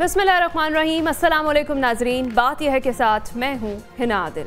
बसमान रहीम असलम नाजरीन बात यह है के साथ मैं हूँ हिना आदिल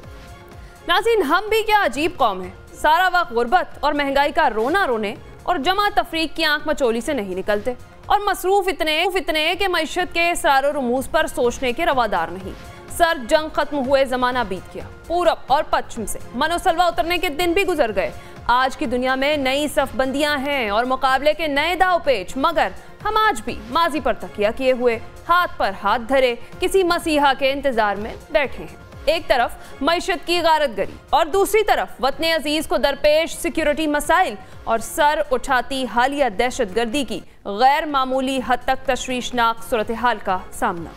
नाजरीन हम भी क्या अजीब कौम है सारा वक्त गुर्बत और महंगाई का रोना रोने और जमा तफरीक की आंख मचोली से नहीं निकलते और मसरूफ़ इतने इतने के मीशत के सारो रमूज पर सोचने के रवादार नहीं सर जंग खत्म हुए जमाना बीत गया पूरब और पश्चिम से मनोसलवा उतरने के दिन भी गुजर गए आज की दुनिया में नई सफबंदियां हैं और मुकाबले के नए दाव पेच मगर हम आज भी माजी पर तकिया किए हुए हाथ पर हाथ धरे किसी मसीहा के इंतजार में बैठे हैं एक तरफ मीशत की गारत गरी और दूसरी तरफ वतन अजीज को दरपेश सिक्योरिटी मसाइल और सर उठाती हालिया दहशत गर्दी की गैर मामूली हद तक तशवीशनाक सूरत हाल का सामना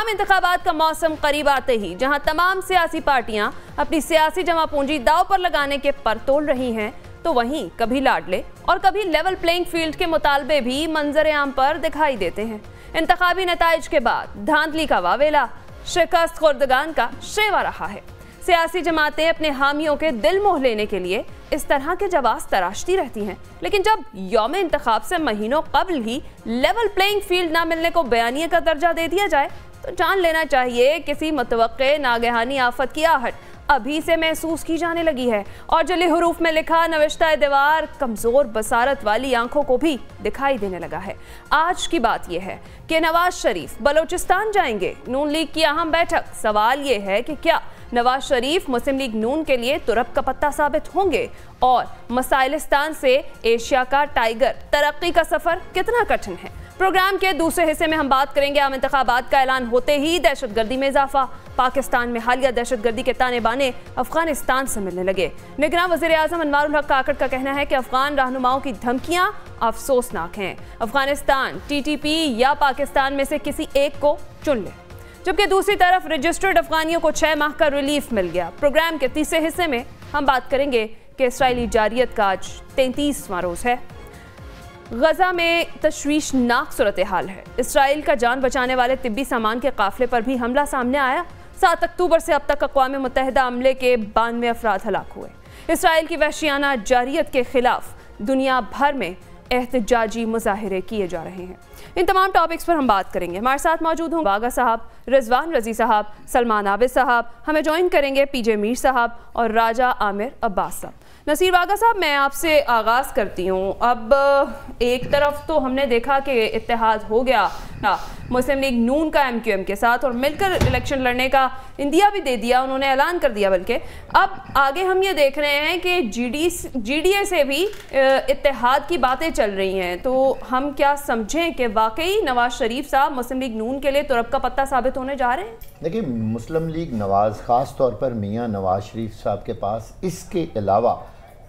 आम इंतबात का मौसम करीब आते ही जहां तमाम सियासी पार्टियां अपनी सियासी जमा पूंजी दाव पर लगाने के पर तोड़ रही हैं तो वहीं कभी लाडले और कभी लेवल प्लेइंग फील्ड के मुतालबे भी मंजर आम पर दिखाई देते हैं इंतबी नतज के बाद धांधली का वावेला शिकस्त खुर्दगान का शेवा रहा है सियासी जमातें अपने हामियों के दिल मोह लेने के लिए इस तरह के जवाब तराशती रहती हैं लेकिन जब योम इंतखब से महीनों कबल ही लेवल प्लेइंग फील्ड ना मिलने को बयानी का दर्जा दे दिया जाए तो जान लेना चाहिए किसी मतव नागहानी आफत की आहट अभी से महसूस की जाने लगी है और जली हरूफ में लिखा नविश्ता दीवार कमज़ोर बसारत वाली आंखों को भी दिखाई देने लगा है आज की बात यह है कि नवाज शरीफ बलोचिस्तान जाएंगे नून लीग की अहम बैठक सवाल यह है कि क्या नवाज शरीफ मुस्लिम लीग नून के लिए तुरप का पत्ता साबित होंगे और मसाइलिस्तान से एशिया का टाइगर तरक्की का सफ़र कितना कठिन है प्रोग्राम के दूसरे हिस्से में हम बात करेंगे आम इंतबात का ऐलान होते ही दहशत गर्दी में इजाफा पाकिस्तान में हालिया दहशत गर्दी के ताने बाने अफगानिस्तान से मिलने लगे निगरान वजी अजम अनवर काकड़ का कहना है कि अफगान रहनुमाओं की धमकियां अफसोसनाक हैं अफगानिस्तान टी टी पी या पाकिस्तान में से किसी एक को चुन ले जबकि दूसरी तरफ रजिस्टर्ड अफगानियों को छः माह का रिलीफ मिल गया प्रोग्राम के तीसरे हिस्से में हम बात करेंगे कि इसराइली जारियत का आज तैंतीसवां रोज़ है गजा में तश्वीशनाक सूरत हाल है इसराइल का जान बचाने वाले तिब्बी सामान के काफिले पर भी हमला सामने आया सात अक्टूबर से अब तक अकवा मुतहदा अमले के बानवे अफराद हलाक हुए इसराइल की वहशियाना जारियत के खिलाफ दुनिया भर में एहतजाजी मुजाहरे किए जा रहे हैं इन तमाम टॉपिक्स पर हम बात करेंगे हमारे साथ मौजूद हूँ बागा साहब रिजवान रजी साहब सलमान आबिद साहब हमें ज्वाइन करेंगे पीजे मीर साहब और राजा आमिर अब्बास साहब नसीर वागा साहब मैं आपसे आगाज़ करती हूँ अब एक तरफ तो हमने देखा कि इतिहाद हो गया मुस्लिम लीग नून का एमक्यूएम के साथ और मिलकर इलेक्शन लड़ने का इंदिया भी दे दिया उन्होंने ऐलान कर दिया बल्कि अब आगे हम ये देख रहे हैं कि डी ए से भी इतिहाद की बातें चल रही हैं तो हम क्या समझें कि वाकई नवाज शरीफ साहब मुस्लिम लीग नून के लिए तुरप का पत्ता साबित होने जा रहे हैं देखिए मुस्लिम लीग नवाज ख़ास तौर पर मियाँ नवाज शरीफ साहब के पास इसके अलावा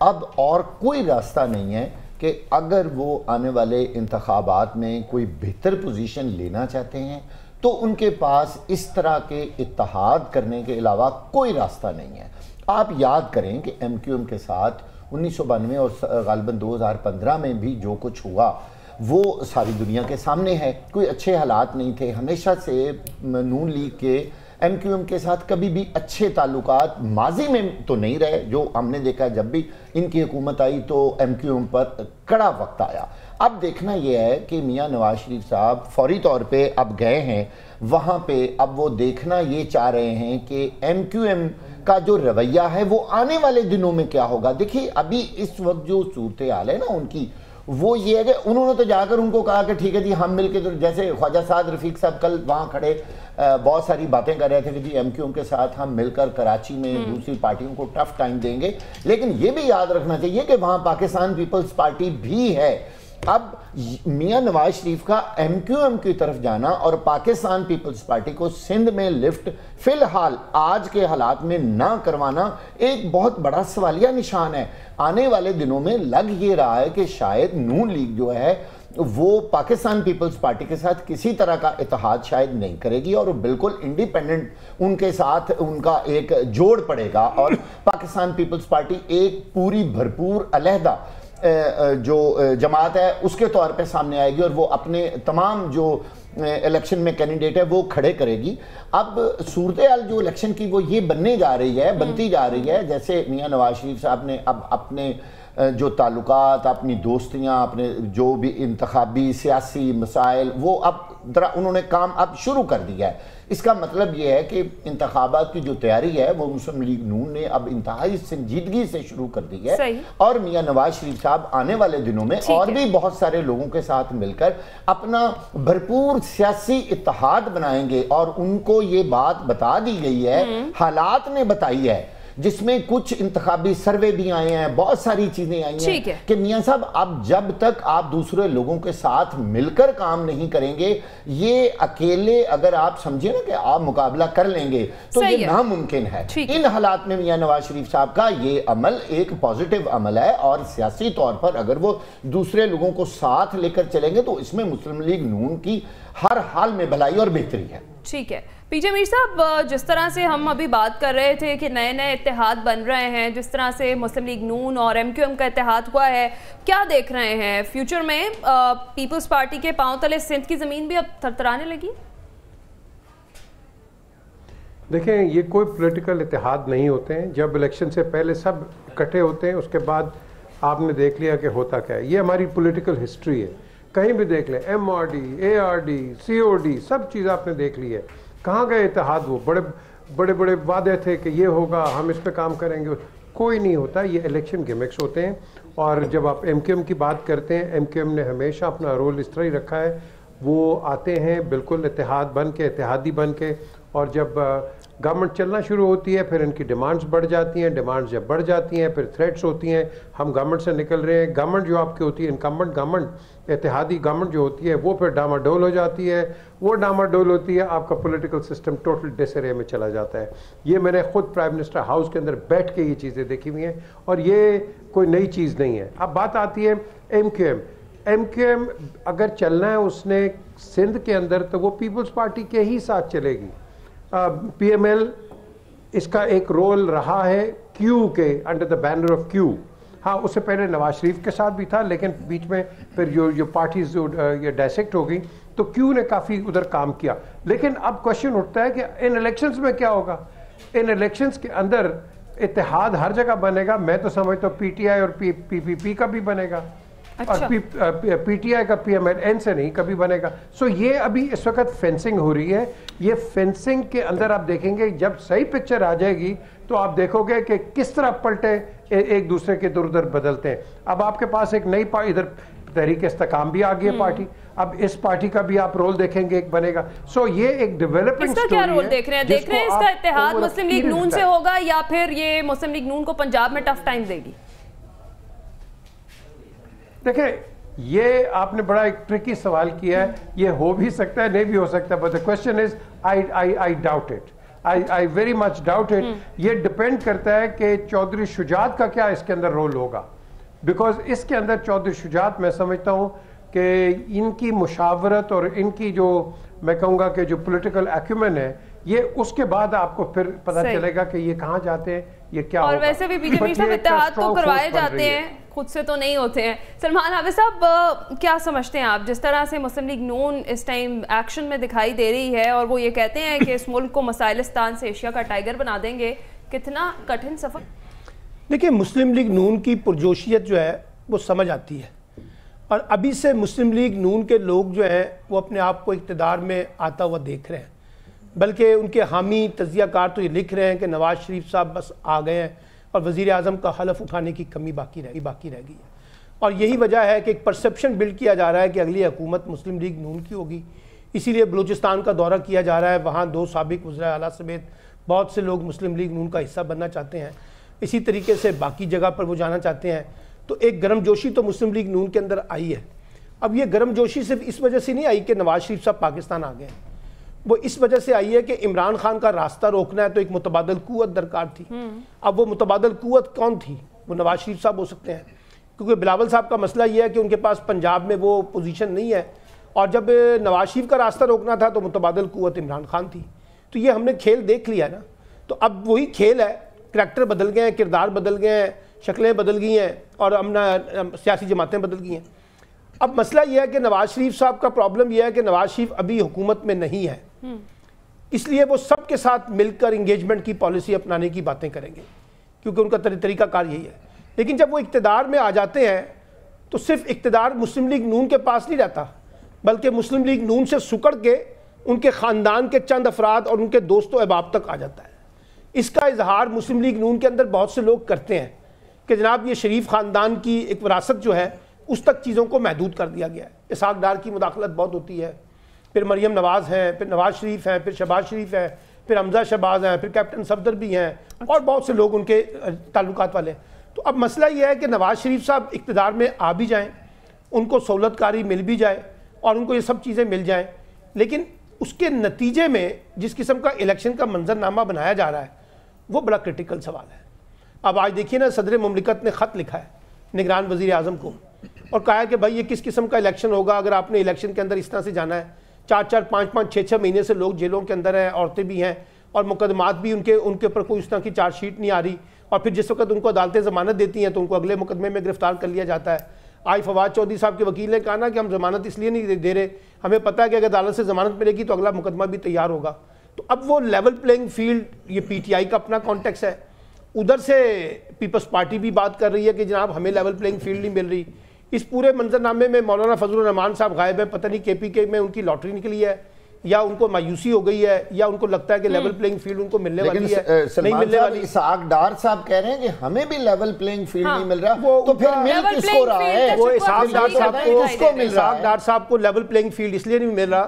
अब और कोई रास्ता नहीं है कि अगर वो आने वाले इंतबात में कोई बेहतर पोजीशन लेना चाहते हैं तो उनके पास इस तरह के इतिहाद करने के अलावा कोई रास्ता नहीं है आप याद करें कि एम क्यू एम के साथ उन्नीस सौ बानवे और गालबा दो हज़ार पंद्रह में भी जो कुछ हुआ वो सारी दुनिया के सामने है कोई अच्छे हालात नहीं थे हमेशा से नून लीग के एम क्यू एम के साथ कभी भी अच्छे ताल्लुक माजी में तो नहीं रहे जो हमने देखा जब भी इनकी हुकूमत आई तो एम क्यू एम पर कड़ा वक्त आया अब देखना यह है कि मियाँ नवाज शरीफ साहब फौरी तौर पे अब गए हैं वहाँ पे अब वो देखना ये चाह रहे हैं कि एम क्यू एम का जो रवैया है वो आने वाले दिनों में क्या होगा देखिए अभी इस वक्त जो सूरत हाल है ना उनकी वो ये है कि उन्होंने तो जाकर उनको कहा कि ठीक है जी हम मिल के तो जैसे ख्वाजा साद रफीक साहब कल वहाँ खड़े बहुत सारी बातें कर रहे थे कि जी एम क्यू के साथ हम मिलकर कराची में हम्म। दूसरी पार्टियों को टफ टाइम देंगे लेकिन ये भी याद रखना चाहिए कि वहाँ पाकिस्तान पीपल्स पार्टी भी है अब मियाँ नवाज शरीफ का एम क्यू एम की तरफ जाना और पाकिस्तान पीपल्स पार्टी को सिंध में लिफ्ट फिलहाल आज के हालात में ना करवाना एक बहुत बड़ा सवालिया निशान है आने वाले दिनों में लग ये रहा है कि शायद नून लीग जो है वो पाकिस्तान पीपल्स पार्टी के साथ किसी तरह का इतिहाद शायद नहीं करेगी और बिल्कुल इंडिपेंडेंट उनके साथ उनका एक जोड़ पड़ेगा और पाकिस्तान पीपल्स पार्टी एक पूरी भरपूर अलहदा जो जमात है उसके तौर पे सामने आएगी और वो अपने तमाम जो इलेक्शन में कैंडिडेट है वो खड़े करेगी अब सूरत हाल जो इलेक्शन की वो ये बनने जा रही है बनती जा रही है जैसे मियाँ नवाज शरीफ साहब ने अब अपने जो ताल्लुक अपनी दोस्तियाँ अपने जो भी इंतबी सियासी मसाइल वो अब उन्होंने काम अब शुरू कर दिया है इसका मतलब ये है कि इंतबात की जो तैयारी है वो मुस्लिम लीग नून ने अब इंतहाई संजीदगी से शुरू कर दी है और मियाँ नवाज शरीफ साहब आने वाले दिनों में और भी बहुत सारे लोगों के साथ मिलकर अपना भरपूर सियासी इतिहाद बनाएंगे और उनको ये बात बता दी गई है हम्म। हालात ने बताई है जिसमें कुछ इंतबी सर्वे भी आए हैं बहुत सारी चीजें आई हैं कि मियाँ साहब अब जब तक आप दूसरे लोगों के साथ मिलकर काम नहीं करेंगे ये अकेले अगर आप समझिए ना कि आप मुकाबला कर लेंगे तो ये नामुमकिन है इन हालात में मियाँ नवाज शरीफ साहब का ये अमल एक पॉजिटिव अमल है और सियासी तौर पर अगर वो दूसरे लोगों को साथ लेकर चलेंगे तो इसमें मुस्लिम लीग नून की हर हाल में भलाई और बेहतरी है ठीक है पीजे मीर साहब जिस तरह से हम अभी बात कर रहे थे कि नए नए इतिहाद बन रहे हैं जिस तरह से मुस्लिम लीग नून और एम क्यू एम का इतिहाद हुआ है क्या देख रहे हैं फ्यूचर में पीपल्स पार्टी के पांव तले सिंध की ज़मीन भी अब थरथराने लगी देखें ये कोई पॉलिटिकल इतिहाद नहीं होते हैं जब इलेक्शन से पहले सब इकट्ठे होते हैं उसके बाद आपने देख लिया कि होता क्या है ये हमारी पॉलिटिकल हिस्ट्री है कहीं भी देख लें M R D A R D C O D सब चीज़ आपने देख ली है कहाँ गए इतिहाद वो बड़े बड़े बड़े वादे थे कि ये होगा हम इस पर काम करेंगे कोई नहीं होता ये इलेक्शन गेमिक्स होते हैं और जब आप एम की बात करते हैं एम ने हमेशा अपना रोल इस तरह ही रखा है वो आते हैं बिल्कुल इतिहाद बन के इतिहादी बन के और जब गवर्नमेंट चलना शुरू होती है फिर इनकी डिमांड्स बढ़ जाती हैं डिमांड्स जब बढ़ जाती हैं फिर थ्रेट्स होती हैं हम गवर्नमेंट से निकल रहे हैं गवर्नमेंट जो आपकी होती है इनकम्बेंट गवर्नमेंट इतिहादी गवर्नमेंट जो होती है वो फिर डामाडोल हो जाती है वो डामाडोल होती है आपका पोलिटिकल सिस्टम टोटल डिसरे में चला जाता है ये मैंने खुद प्राइम मिनिस्टर हाउस के अंदर बैठ के ये चीज़ें देखी हुई हैं और ये कोई नई चीज़ नहीं है अब बात आती है M Q M M Q M अगर चलना है उसने सिंध के अंदर तो वो पीपल्स पार्टी के ही साथ चलेगी पीएमएल इसका एक रोल रहा है क्यू के under the banner of Q हाँ उससे पहले नवाज शरीफ के साथ भी था लेकिन बीच में फिर जो जो पार्टीज जो ये डायसेक्ट हो गई तो क्यू ने काफ़ी उधर काम किया लेकिन अब क्वेश्चन उठता है कि इन इलेक्शंस में क्या होगा इन इलेक्शंस के अंदर इतिहाद हर जगह बनेगा मैं तो समझता तो हूँ पीटीआई और पी पीपीपी पी, पी का भी बनेगा अच्छा। पीटीआई का पी एम एल एन से नहीं कभी बनेगा सो ये अभी इस वक्त फेंसिंग हो रही है ये फेंसिंग के अंदर आप देखेंगे जब सही पिक्चर आ जाएगी तो आप देखोगे कि किस तरह पलटे एक दूसरे के दर उधर बदलते हैं अब आपके पास एक नई इधर तहरीक इस्तेकाम भी आ गई है हम्म। पार्टी अब इस पार्टी का भी आप रोल देखेंगे एक बनेगा सो so, ये एक डेवलपमेंट डेवलपिंग क्या रोल देख रहे हैं देख रहे हैं इसका इतिहाद मुस्लिम लीग नून से होगा या फिर ये मुस्लिम लीग नून को पंजाब में टफ टाइम देगी देखें ये आपने बड़ा एक ट्रिकी सवाल किया है ये हो भी सकता है नहीं भी हो सकता but the question is I I I doubt it I I very much doubt it ये डिपेंड करता है कि चौधरी शुजात का क्या इसके अंदर रोल होगा बिकॉज इसके अंदर चौधरी शुजात मैं समझता हूँ कि इनकी मुशावरत और इनकी जो मैं कहूँगा कि जो पोलिटिकल एक्यूमेंट है ये उसके बाद आपको फिर पता चलेगा कि ये कहाँ जाते हैं ये क्या और वैसे भी बीजेपी सब इतिहाद तो करवाए जाते हैं खुद से तो नहीं होते हैं सलमान हाफिज साहब क्या समझते हैं आप जिस तरह से मुस्लिम लीग नून इस टाइम एक्शन में दिखाई दे रही है और वो ये कहते हैं कि इस मुल्क को मसाइलिस्तान से एशिया का टाइगर बना देंगे कितना कठिन सफ़र देखिए मुस्लिम लीग नून की पुरजोशियत जो है वो समझ आती है और अभी से मुस्लिम लीग नून के लोग जो हैं वो अपने आप को इकतदार में आता हुआ देख रहे हैं बल्कि उनके हामी तजिया कार तो ये लिख रहे हैं कि नवाज शरीफ साहब बस आ गए हैं और वज़ी अजम का हलफ उठाने की कमी बाकी रह बाकी रह गई है और यही वजह है कि एक परसेप्शन बिल्ड किया जा रहा है कि अगली हुकूमत मुस्लिम लीग नून की होगी इसीलिए बलूचिस्तान का दौरा किया जा रहा है वहाँ दो सबक वजरा अला समेत बहुत से लोग मुस्लिम लीग नून का हिस्सा बनना चाहते हैं इसी तरीके से बाकी जगह पर वो जाना चाहते हैं तो एक गर्मजोशी तो मुस्लिम लीग नून के अंदर आई है अब ये गर्मजोशी सिर्फ इस वजह से नहीं आई कि नवाज शरीफ साहब पाकिस्तान आ गए हैं वो इस वजह से आई है कि इमरान खान का रास्ता रोकना है तो एक मुतबादल कुत दरकार थी हम्म। अब वो मुतबादल कुत कौन थी वो नवाज शरीफ साहब हो सकते हैं क्योंकि बिलावल साहब का मसला ये है कि उनके पास पंजाब में वो पोजीशन नहीं है और जब नवाज शरीफ का रास्ता रोकना था तो मुतबादल कुत इमरान खान थी तो ये हमने खेल देख लिया ना तो अब वही खेल है करैक्टर बदल गए हैं किरदार बदल गए हैं शक्लें बदल गई हैं और अपना सियासी जमातें बदल गई हैं अब मसला यह है कि नवाज शरीफ साहब का प्रॉब्लम यह है कि नवाज शरीफ अभी हुकूमत में नहीं है हम्म। इसलिए वो सबके साथ मिलकर इंगेजमेंट की पॉलिसी अपनाने की बातें करेंगे क्योंकि उनका तरीका कार यही है लेकिन जब वो इकतदार में आ जाते हैं तो सिर्फ इकतदार मुस्लिम लीग नून के पास नहीं रहता बल्कि मुस्लिम लीग नून से सुकड़ के उनके ख़ानदान के चंद अफराद और उनके दोस्तों अहबाब तक आ जाता है इसका इजहार मुस्लिम लीग नून के अंदर बहुत से लोग करते हैं कि जनाब ये शरीफ ख़ानदान की एक विरासत जो है उस तक चीज़ों को महदूद कर दिया गया है इसाकदार की मुदाखलत बहुत होती है फिर मरीम नवाज़ हैं फिर नवाज़ शरीफ हैं फिर शबाज शरीफ हैं फिर हमजा शबाज हैं फिर कैप्टन सफदर भी हैं और अच्छा। बहुत से लोग उनके ताल्लुक वाले हैं तो अब मसला यह है कि नवाज़ शरीफ साहब इकतदार में आ भी जाएँ उनको सहूलतकारी मिल भी जाए और उनको ये सब चीज़ें मिल जाएँ लेकिन उसके नतीजे में जिस किस्म का इलेक्शन का मंजरनामा बनाया जा रहा है वो बड़ा क्रिटिकल सवाल है अब आज देखिए ना सदर ममलिकत ने ख़त लिखा है निगरान वज़ी अजम को और कहा है कि भाई ये किस किस्म का इलेक्शन होगा अगर आपने इलेक्शन के अंदर इस तरह से जाना है चार चार पाँच पाँच छः छः महीने से लोग जेलों के अंदर हैं औरतें भी हैं और मुकदमात भी उनके उनके ऊपर कोई उस तरह की चार्जशीट नहीं आ रही और फिर जिस वक्त उनको अदालतें ज़मानत देती हैं तो उनको अगले मुकदमे में गिरफ्तार कर लिया जाता है आई फवाद चौधरी साहब के वकील ने कहा ना कि हम जमानत इसलिए नहीं दे रहे हमें पता है कि अगर अदालत से ज़मानत मिलेगी तो अगला मुकदमा भी तैयार होगा तो अब वो लेवल प्लेइंग फील्ड ये पीटीआई का अपना कॉन्टेक्स है उधर से पीपल्स पार्टी भी बात कर रही है कि जनाब हमें लेवल प्लेइंग फील्ड नहीं मिल रही इस पूरे मंजरनामे में मौलाना फजल रहमान साहब गायब है पता नहीं के पी के में उनकी लॉटरी निकली है या उनको मायूसी हो गई है या उनको लगता है कि लेवल प्लेइंग फील्ड उनको मिलने वाली है नहीं मिलने वाली इसाक डार साहब कह रहे हैं कि हमें भी लेवल प्लेइंग फील्ड हाँ, नहीं मिल रहा वो तो फिर मिल किसको रहा है वो इसाक डार साहब को उसको मिल रहा है डार साहब को लेवल प्लेइंग फील्ड इसलिए नहीं मिल रहा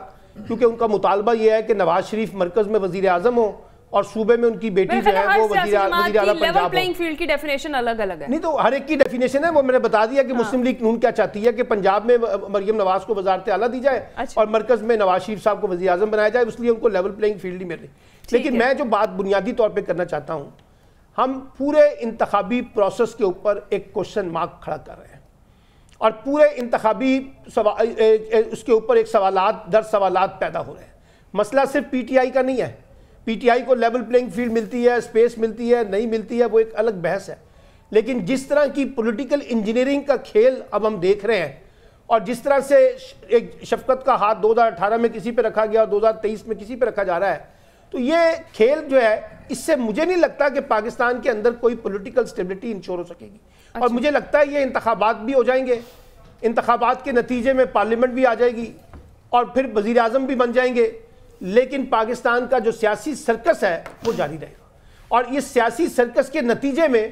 क्योंकि उनका मुतालबा यह है कि नवाज शरीफ मरकज में वजीर आजम हो और सूबे में उनकी बेटी जो है वो वजीर आला पंजाब प्लेइंग फील्ड की डेफिनेशन अलग अलग है नहीं तो हर एक की डेफिनेशन है वो मैंने बता दिया कि हाँ। मुस्लिम लीग नून क्या चाहती है कि पंजाब में मरियम नवाज को वजारत आला दी जाए अच्छा। और मरकज में नवाज शरीफ साहब को वजी अजम बनाया जाए इसलिए उनको लेवल प्लेइंग फील्ड ही मिल रही लेकिन मैं जो बात बुनियादी तौर पर करना चाहता हूँ हम पूरे इंतबी प्रोसेस के ऊपर एक क्वेश्चन मार्क खड़ा कर रहे हैं और पूरे इंतबी उसके ऊपर एक सवाल दर सवाल पैदा हो रहे हैं मसला सिर्फ आई का नहीं है पीटीआई को लेवल प्लेइंग फील्ड मिलती है स्पेस मिलती है नहीं मिलती है वो एक अलग बहस है लेकिन जिस तरह की पॉलिटिकल इंजीनियरिंग का खेल अब हम देख रहे हैं और जिस तरह से एक शफकत का हाथ 2018 में किसी पे रखा गया और 2023 में किसी पे रखा जा रहा है तो ये खेल जो है इससे मुझे नहीं लगता कि पाकिस्तान के अंदर कोई पोलिटिकल स्टेबिलिटी इंश्योर हो सकेगी अच्छा। और मुझे लगता है ये इंतबात भी हो जाएंगे इंतबात के नतीजे में पार्लियामेंट भी आ जाएगी और फिर वजीर भी बन जाएंगे लेकिन पाकिस्तान का जो सियासी सर्कस है वो जारी रहेगा और इस सियासी सर्कस के नतीजे में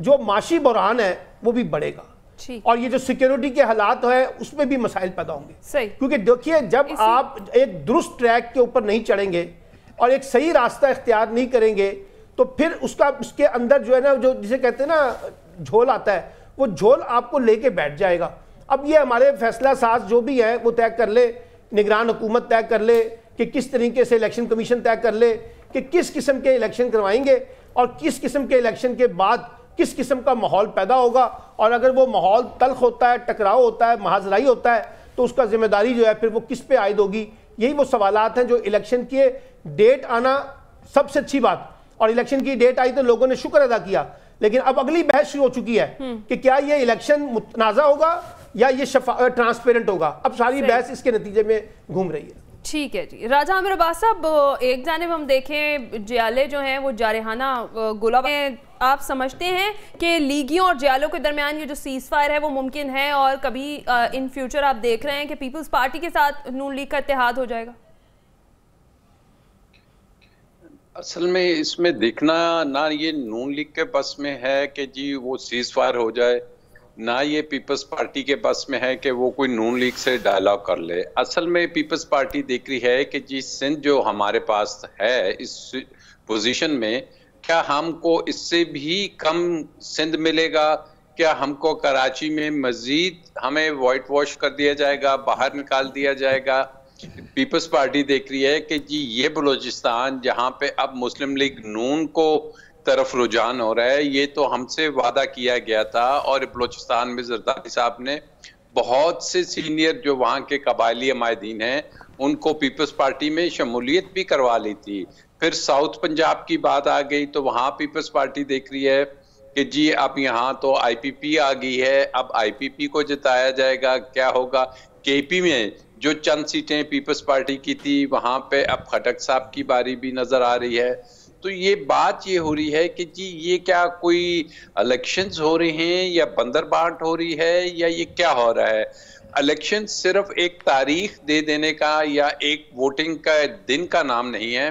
जो माशी बुरहान है वो भी बढ़ेगा और ये जो सिक्योरिटी के हालात है उसमें भी मसाइल पैदा होंगे क्योंकि देखिए जब इसी... आप एक दुरुस्त ट्रैक के ऊपर नहीं चढ़ेंगे और एक सही रास्ता इख्तियार नहीं करेंगे तो फिर उसका उसके अंदर जो है ना जो जिसे कहते हैं ना झोल आता है वो झोल आपको लेके बैठ जाएगा अब ये हमारे फैसला साज जो भी है वो तय कर ले निगरान हुकूमत तय कर ले कि किस तरीके से इलेक्शन कमीशन तय कर ले कि किस किस्म के इलेक्शन करवाएंगे और किस किस्म के इलेक्शन के बाद किस किस्म का माहौल पैदा होगा और अगर वो माहौल तलख होता है टकराव होता है महाजराई होता है तो उसका जिम्मेदारी जो है फिर वो किस पे आयद होगी यही वो सवाल हैं जो इलेक्शन की डेट आना सबसे अच्छी बात और इलेक्शन की डेट आई तो लोगों ने शुक्र अदा किया लेकिन अब अगली बहस शुरू हो चुकी है हम्म। कि क्या ये इलेक्शन मुतनाज़ा होगा या ये ट्रांसपेरेंट होगा अब सारी बहस इसके नतीजे में घूम रही है ठीक है जी राजा आमिर अब्बास साहब एक जानब हम देखें जयाले जो हैं वो जारहाना गोला आप समझते हैं कि लीगियों और जयालों के दरमियान ये जो सीज़ फायर है वो मुमकिन है और कभी इन फ्यूचर आप देख रहे हैं कि पीपल्स पार्टी के साथ नून लीग का इतिहाद हो जाएगा असल में इसमें देखना ना ये नून लीग के बस में है कि जी वो सीज़ फायर हो जाए ना ये पीपल्स पार्टी के बस में है कि वो कोई नून लीग से डायलॉग कर ले असल में पीपल्स पार्टी देख रही है कि जी सिंध जो हमारे पास है इस पोजीशन में क्या हमको इससे भी कम सिंध मिलेगा क्या हमको कराची में मजीद हमें वाइट वॉश कर दिया जाएगा बाहर निकाल दिया जाएगा पीपल्स पार्टी देख रही है कि जी ये बलोचिस्तान जहाँ पे अब मुस्लिम लीग नून को तरफ रुझान हो रहा है ये तो हमसे वादा किया गया था और बलोचिस्तान में जरदारी साहब ने बहुत से सीनियर जो वहाँ के कबायली माहदीन हैं उनको पीपल्स पार्टी में शमूलियत भी करवा ली थी फिर साउथ पंजाब की बात आ गई तो वहाँ पीपल्स पार्टी देख रही है कि जी अब यहाँ तो आईपीपी आ गई है अब आईपीपी को जिताया जाएगा क्या होगा केपी में जो चंद सीटें पीपल्स पार्टी की थी वहाँ पे अब खटक साहब की बारी भी नजर आ रही है तो ये बात ये हो रही है कि जी ये क्या कोई इलेक्शंस हो रहे हैं या बंदर बांट हो रही है या ये क्या हो रहा है इलेक्शन सिर्फ एक तारीख दे देने का या एक वोटिंग का दिन का नाम नहीं है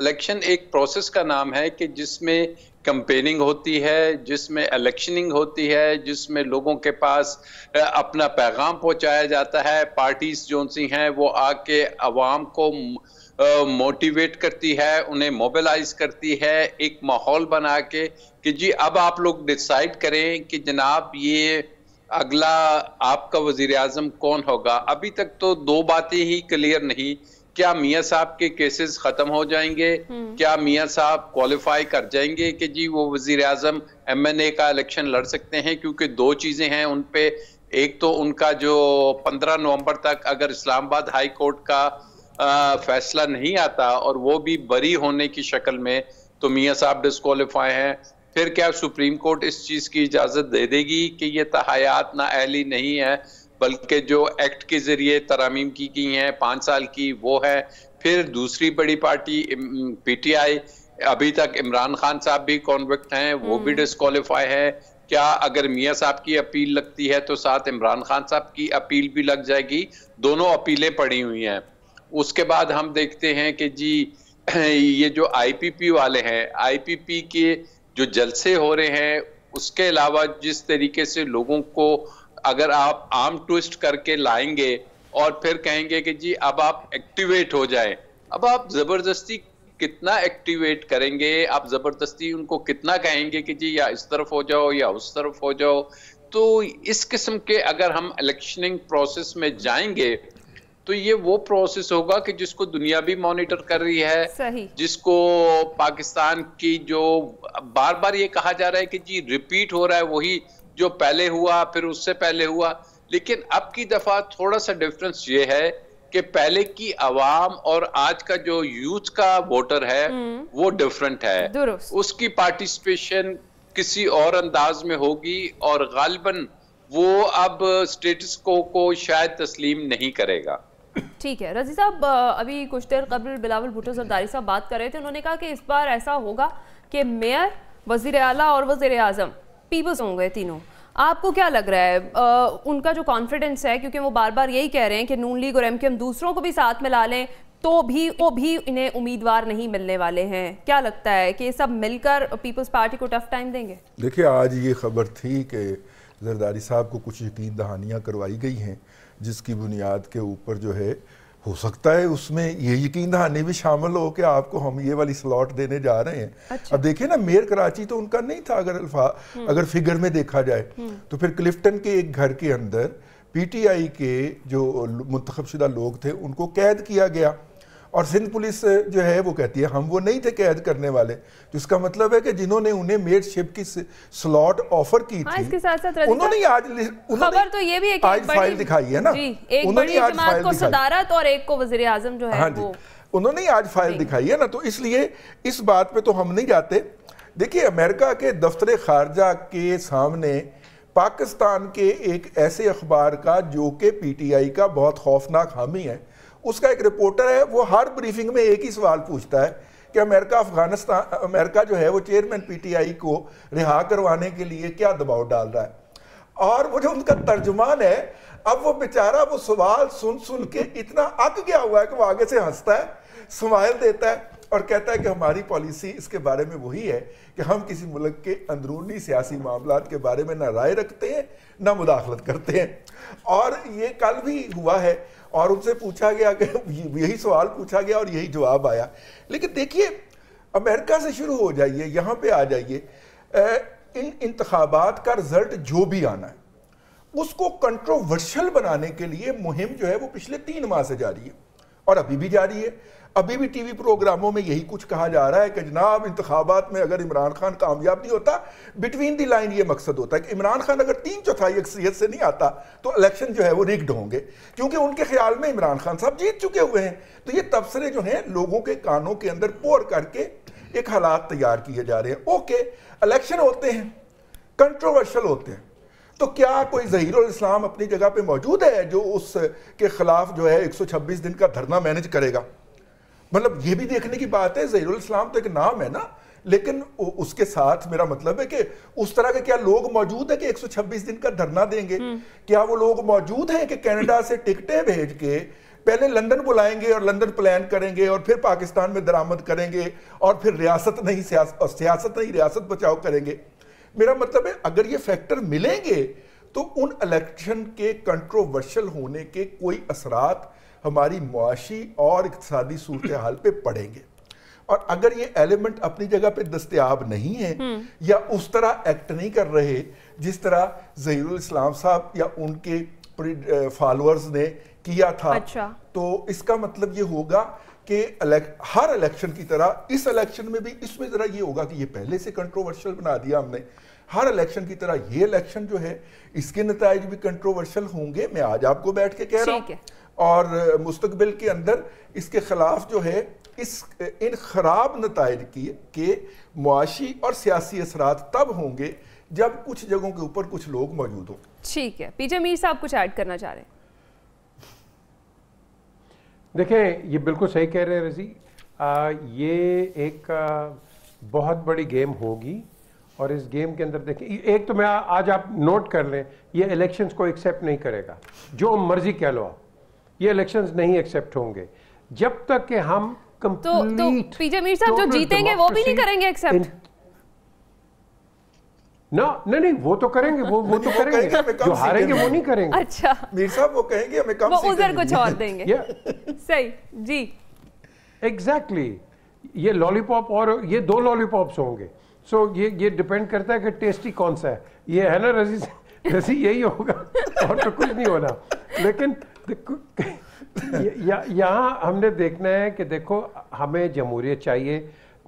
इलेक्शन एक प्रोसेस का नाम है कि जिसमें कंपेनिंग होती है जिसमें इलेक्शनिंग होती है जिसमें लोगों के पास अपना पैगाम पहुंचाया जाता है पार्टीज जो सी हैं वो आके आवाम को मोटिवेट करती है उन्हें मोबिलाइज करती है एक माहौल बना के कि जी अब आप लोग डिसाइड करें कि जनाब ये अगला आपका वजीर अजम कौन होगा अभी तक तो दो बातें ही क्लियर नहीं क्या मियाँ साहब के केसेस खत्म हो जाएंगे हम्म। क्या मियाँ साहब क्वालिफाई कर जाएंगे कि जी वो वजीर आजम एम एन ए का इलेक्शन लड़ सकते हैं क्योंकि दो चीज़ें हैं उनपे एक तो उनका जो पंद्रह नवंबर तक अगर इस्लामाबाद हाई कोर्ट का फैसला नहीं आता और वो भी बरी होने की शक्ल में तो मियाँ साहब डिस्कालीफाई हैं फिर क्या सुप्रीम कोर्ट इस चीज़ की इजाज़त दे देगी कि ये तहायात ना अहली नहीं है बल्कि जो एक्ट के ज़रिए तरामीम की गई हैं पाँच साल की वो है फिर दूसरी बड़ी पार्टी पीटीआई अभी तक इमरान खान साहब भी कॉन्विक्ट हैं वो भी डिस्कालीफाई हम्म। है क्या अगर मियाँ साहब की अपील लगती है तो साथ इमरान खान साहब की अपील भी लग जाएगी दोनों अपीलें पड़ी हुई हैं उसके बाद हम देखते हैं कि जी ये जो आईपीपी वाले हैं आईपीपी के जो जलसे हो रहे हैं उसके अलावा जिस तरीके से लोगों को अगर आप आम ट्विस्ट करके लाएंगे और फिर कहेंगे कि जी अब आप एक्टिवेट हो जाए अब आप जबरदस्ती कितना एक्टिवेट करेंगे आप जबरदस्ती उनको कितना कहेंगे कि जी या इस तरफ हो जाओ या उस तरफ हो जाओ तो इस किस्म के अगर हम इलेक्शनिंग प्रोसेस में जाएंगे तो ये वो प्रोसेस होगा कि जिसको दुनिया भी मॉनिटर कर रही है सही। जिसको पाकिस्तान की जो बार बार ये कहा जा रहा है कि जी रिपीट हो रहा है वही जो पहले हुआ फिर उससे पहले हुआ लेकिन अब की दफा थोड़ा सा डिफरेंस ये है कि पहले की आवाम और आज का जो यूथ का वोटर है हम्म। वो डिफरेंट है उसकी पार्टिसिपेशन किसी और अंदाज में होगी और गालबन वो अब स्टेटस को को शायद तस्लीम नहीं करेगा ठीक है रजी साहब अभी कुछ देर कबल बिलावल भुट्टो सरदारी साहब बात कर रहे थे उन्होंने कहा कि इस बार ऐसा होगा कि मेयर वजीर अला और वजीर अजम पीपल्स होंगे तीनों आपको क्या लग रहा है आ, उनका जो कॉन्फिडेंस है क्योंकि वो बार बार यही कह रहे हैं कि नून लीग और एम के एम दूसरों को भी साथ में ला लें तो भी वो भी इन्हें उम्मीदवार नहीं मिलने वाले हैं क्या लगता है कि ये सब मिलकर पीपल्स पार्टी को टफ टाइम देंगे देखिए आज ये खबर थी कि जरदारी साहब को कुछ यकीन दहानियाँ करवाई गई हैं जिसकी बुनियाद के ऊपर जो है हो सकता है उसमें ये यकीन दहानी भी शामिल हो कि आपको हम ये वाली स्लॉट देने जा रहे हैं अच्छा। अब देखिए ना मेयर कराची तो उनका नहीं था अगर अल्फा हम्म। अगर फिगर में देखा जाए हम्म। तो फिर क्लिफ्टन के एक घर के अंदर पीटीआई के जो मुंतखब शुदा लोग थे उनको कैद किया गया और सिंध पुलिस जो है वो कहती है हम वो नहीं थे कैद करने वाले जिसका तो मतलब है कि जिन्होंने उन्हें मेड शिप की स्लॉट ऑफर की हाँ, थी इसके साथ साथ उन्होंने आज खबर तो ये भी एक आज फाइल दिखाई है ना एक उन्होंने आज फाइल को सदारत और एक को वजीर आजम जो है हाँ जी उन्होंने आज फाइल दिखाई है ना तो इसलिए इस बात पर तो हम नहीं जाते देखिए अमेरिका के दफ्तर खारजा के सामने पाकिस्तान के एक ऐसे अखबार का जो कि पीटीआई का बहुत खौफनाक हामी है उसका एक रिपोर्टर है वो हर ब्रीफिंग में एक ही सवाल पूछता है कि अमेरिका अफगानिस्तान अमेरिका जो है वो चेयरमैन पीटीआई को रिहा करवाने के लिए क्या दबाव डाल रहा है और वो जो उनका तर्जुमान है अब वो बेचारा वो सवाल सुन सुन के इतना अक गया हुआ है कि वो आगे से हंसता है स्माइल देता है और कहता है कि हमारी पॉलिसी इसके बारे में वही है कि हम किसी मुल्क के अंदरूनी सियासी मामला के बारे में ना राय रखते हैं ना मुदाखलत करते हैं और ये कल भी हुआ है और उनसे पूछा गया कि यही सवाल पूछा गया और यही जवाब आया लेकिन देखिए अमेरिका से शुरू हो जाइए यहाँ पे आ जाइए इन इंतबात का रिजल्ट जो भी आना है उसको कंट्रोवर्शल बनाने के लिए मुहिम जो है वो पिछले तीन माह से जारी है और अभी भी जारी है अभी भी टीवी प्रोग्रामों में यही कुछ कहा जा रहा है कि जनाब इंतबात में अगर इमरान खान कामयाब नहीं होता बिटवीन दी लाइन ये मकसद होता है कि इमरान खान अगर तीन चौथाई अक्सरियत से नहीं आता तो इलेक्शन जो है वो रिग्ड होंगे क्योंकि उनके ख्याल में इमरान खान साहब जीत चुके हुए हैं तो ये तबसरे जो हैं लोगों के कानों के अंदर पोर करके एक हालात तैयार किए जा रहे हैं ओके इलेक्शन होते हैं कंट्रोवर्शल होते हैं तो क्या कोई जहीर इस्लाम अपनी जगह पे मौजूद है जो उसके खिलाफ जो है 126 दिन का धरना मैनेज करेगा मतलब ये भी देखने की बात है जहीरुल इस्लाम तो एक नाम है ना लेकिन उसके साथ मेरा मतलब है कि उस तरह के क्या लोग मौजूद है कि 126 दिन का धरना देंगे हम्म। क्या वो लोग मौजूद हैं कि कनाडा से टिकटें भेज के पहले लंदन बुलाएंगे और लंदन प्लान करेंगे और फिर पाकिस्तान में दरामद करेंगे और फिर रियासत नहीं सियासत नहीं रियासत बचाव करेंगे मेरा मतलब है अगर ये फैक्टर मिलेंगे तो उन इलेक्शन के कंट्रोवर्शियल होने के कोई असरात हमारी मुआशी और इकतदी सूरत हाल पर पड़ेंगे और अगर ये एलिमेंट अपनी जगह पे दस्तियाब नहीं है हम्म। या उस तरह एक्ट नहीं कर रहे जिस तरह जहीरुल इस्लाम साहब या उनके फॉलोअर्स ने किया था अच्छा। तो इसका मतलब ये होगा कि हर इलेक्शन की तरह इस इलेक्शन में भी इसमें ज़रा ये होगा कि ये पहले से कंट्रोवर्शियल बना दिया हमने हर इलेक्शन की तरह ये इलेक्शन जो है इसके नतज भी कंट्रोवर्शियल होंगे मैं आज आपको बैठ के कह रहा हूँ और मुस्तबिल के अंदर इसके ख़िलाफ़ जो है इस इन ख़राब नतज की के मुआशी और सियासी असरा तब होंगे जब कुछ जगहों के ऊपर कुछ लोग मौजूद हों ठीक है पीजे मीर साहब कुछ ऐड करना चाह रहे हैं देखें ये बिल्कुल सही कह रहे हैं रजी आ, ये एक आ, बहुत बड़ी गेम होगी और इस गेम के अंदर देखें एक तो मैं आ, आज आप नोट कर लें ये इलेक्शंस को एक्सेप्ट नहीं करेगा जो मर्जी कह लो आप ये इलेक्शंस नहीं एक्सेप्ट होंगे जब तक कि हम तो तो पीजे मीर साहब जो जीतेंगे वो भी नहीं करेंगे एक्सेप्ट ना नहीं नहीं वो तो करेंगे वो वो तो करेंगे, जो हारेंगे वो नहीं करेंगे अच्छा मीर साहब वो कहेंगे हमें कम वो उधर कुछ और देंगे सही जी एग्जैक्टली ये लॉलीपॉप और ये दो लॉलीपॉप्स होंगे सो ये ये डिपेंड करता है कि टेस्टी कौन सा है ये है ना रजी रजी यही होगा और तो कुछ नहीं होना लेकिन यहाँ हमने देखना है कि देखो हमें जमहूरियत चाहिए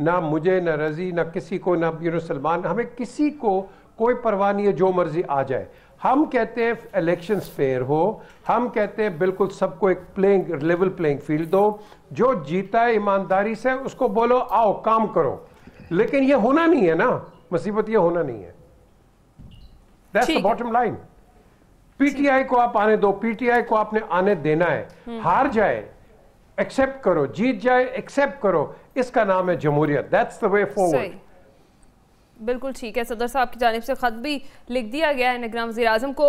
ना मुझे ना रजी ना किसी को ना यू नो सलमान हमें किसी को कोई परवाह नहीं है जो मर्जी आ जाए हम कहते हैं इलेक्शन फेयर हो हम कहते हैं बिल्कुल सबको एक प्लेइंग लेवल प्लेइंग फील्ड दो जो जीता है ईमानदारी से उसको बोलो आओ काम करो लेकिन ये होना नहीं है ना मुसीबत ये होना नहीं है that's the bottom line PTI को आप आने दो पीटीआई को आपने आने देना है हम्म। हार जाए एक्सेप्ट करो जीत जाए एक्सेप्ट करो इसका नाम है जमहूरियत दैट्स द वे फॉरवर्ड बिल्कुल ठीक है सदर साहब की जानब से ख़त भी लिख दिया गया है निगरान वजी अजम को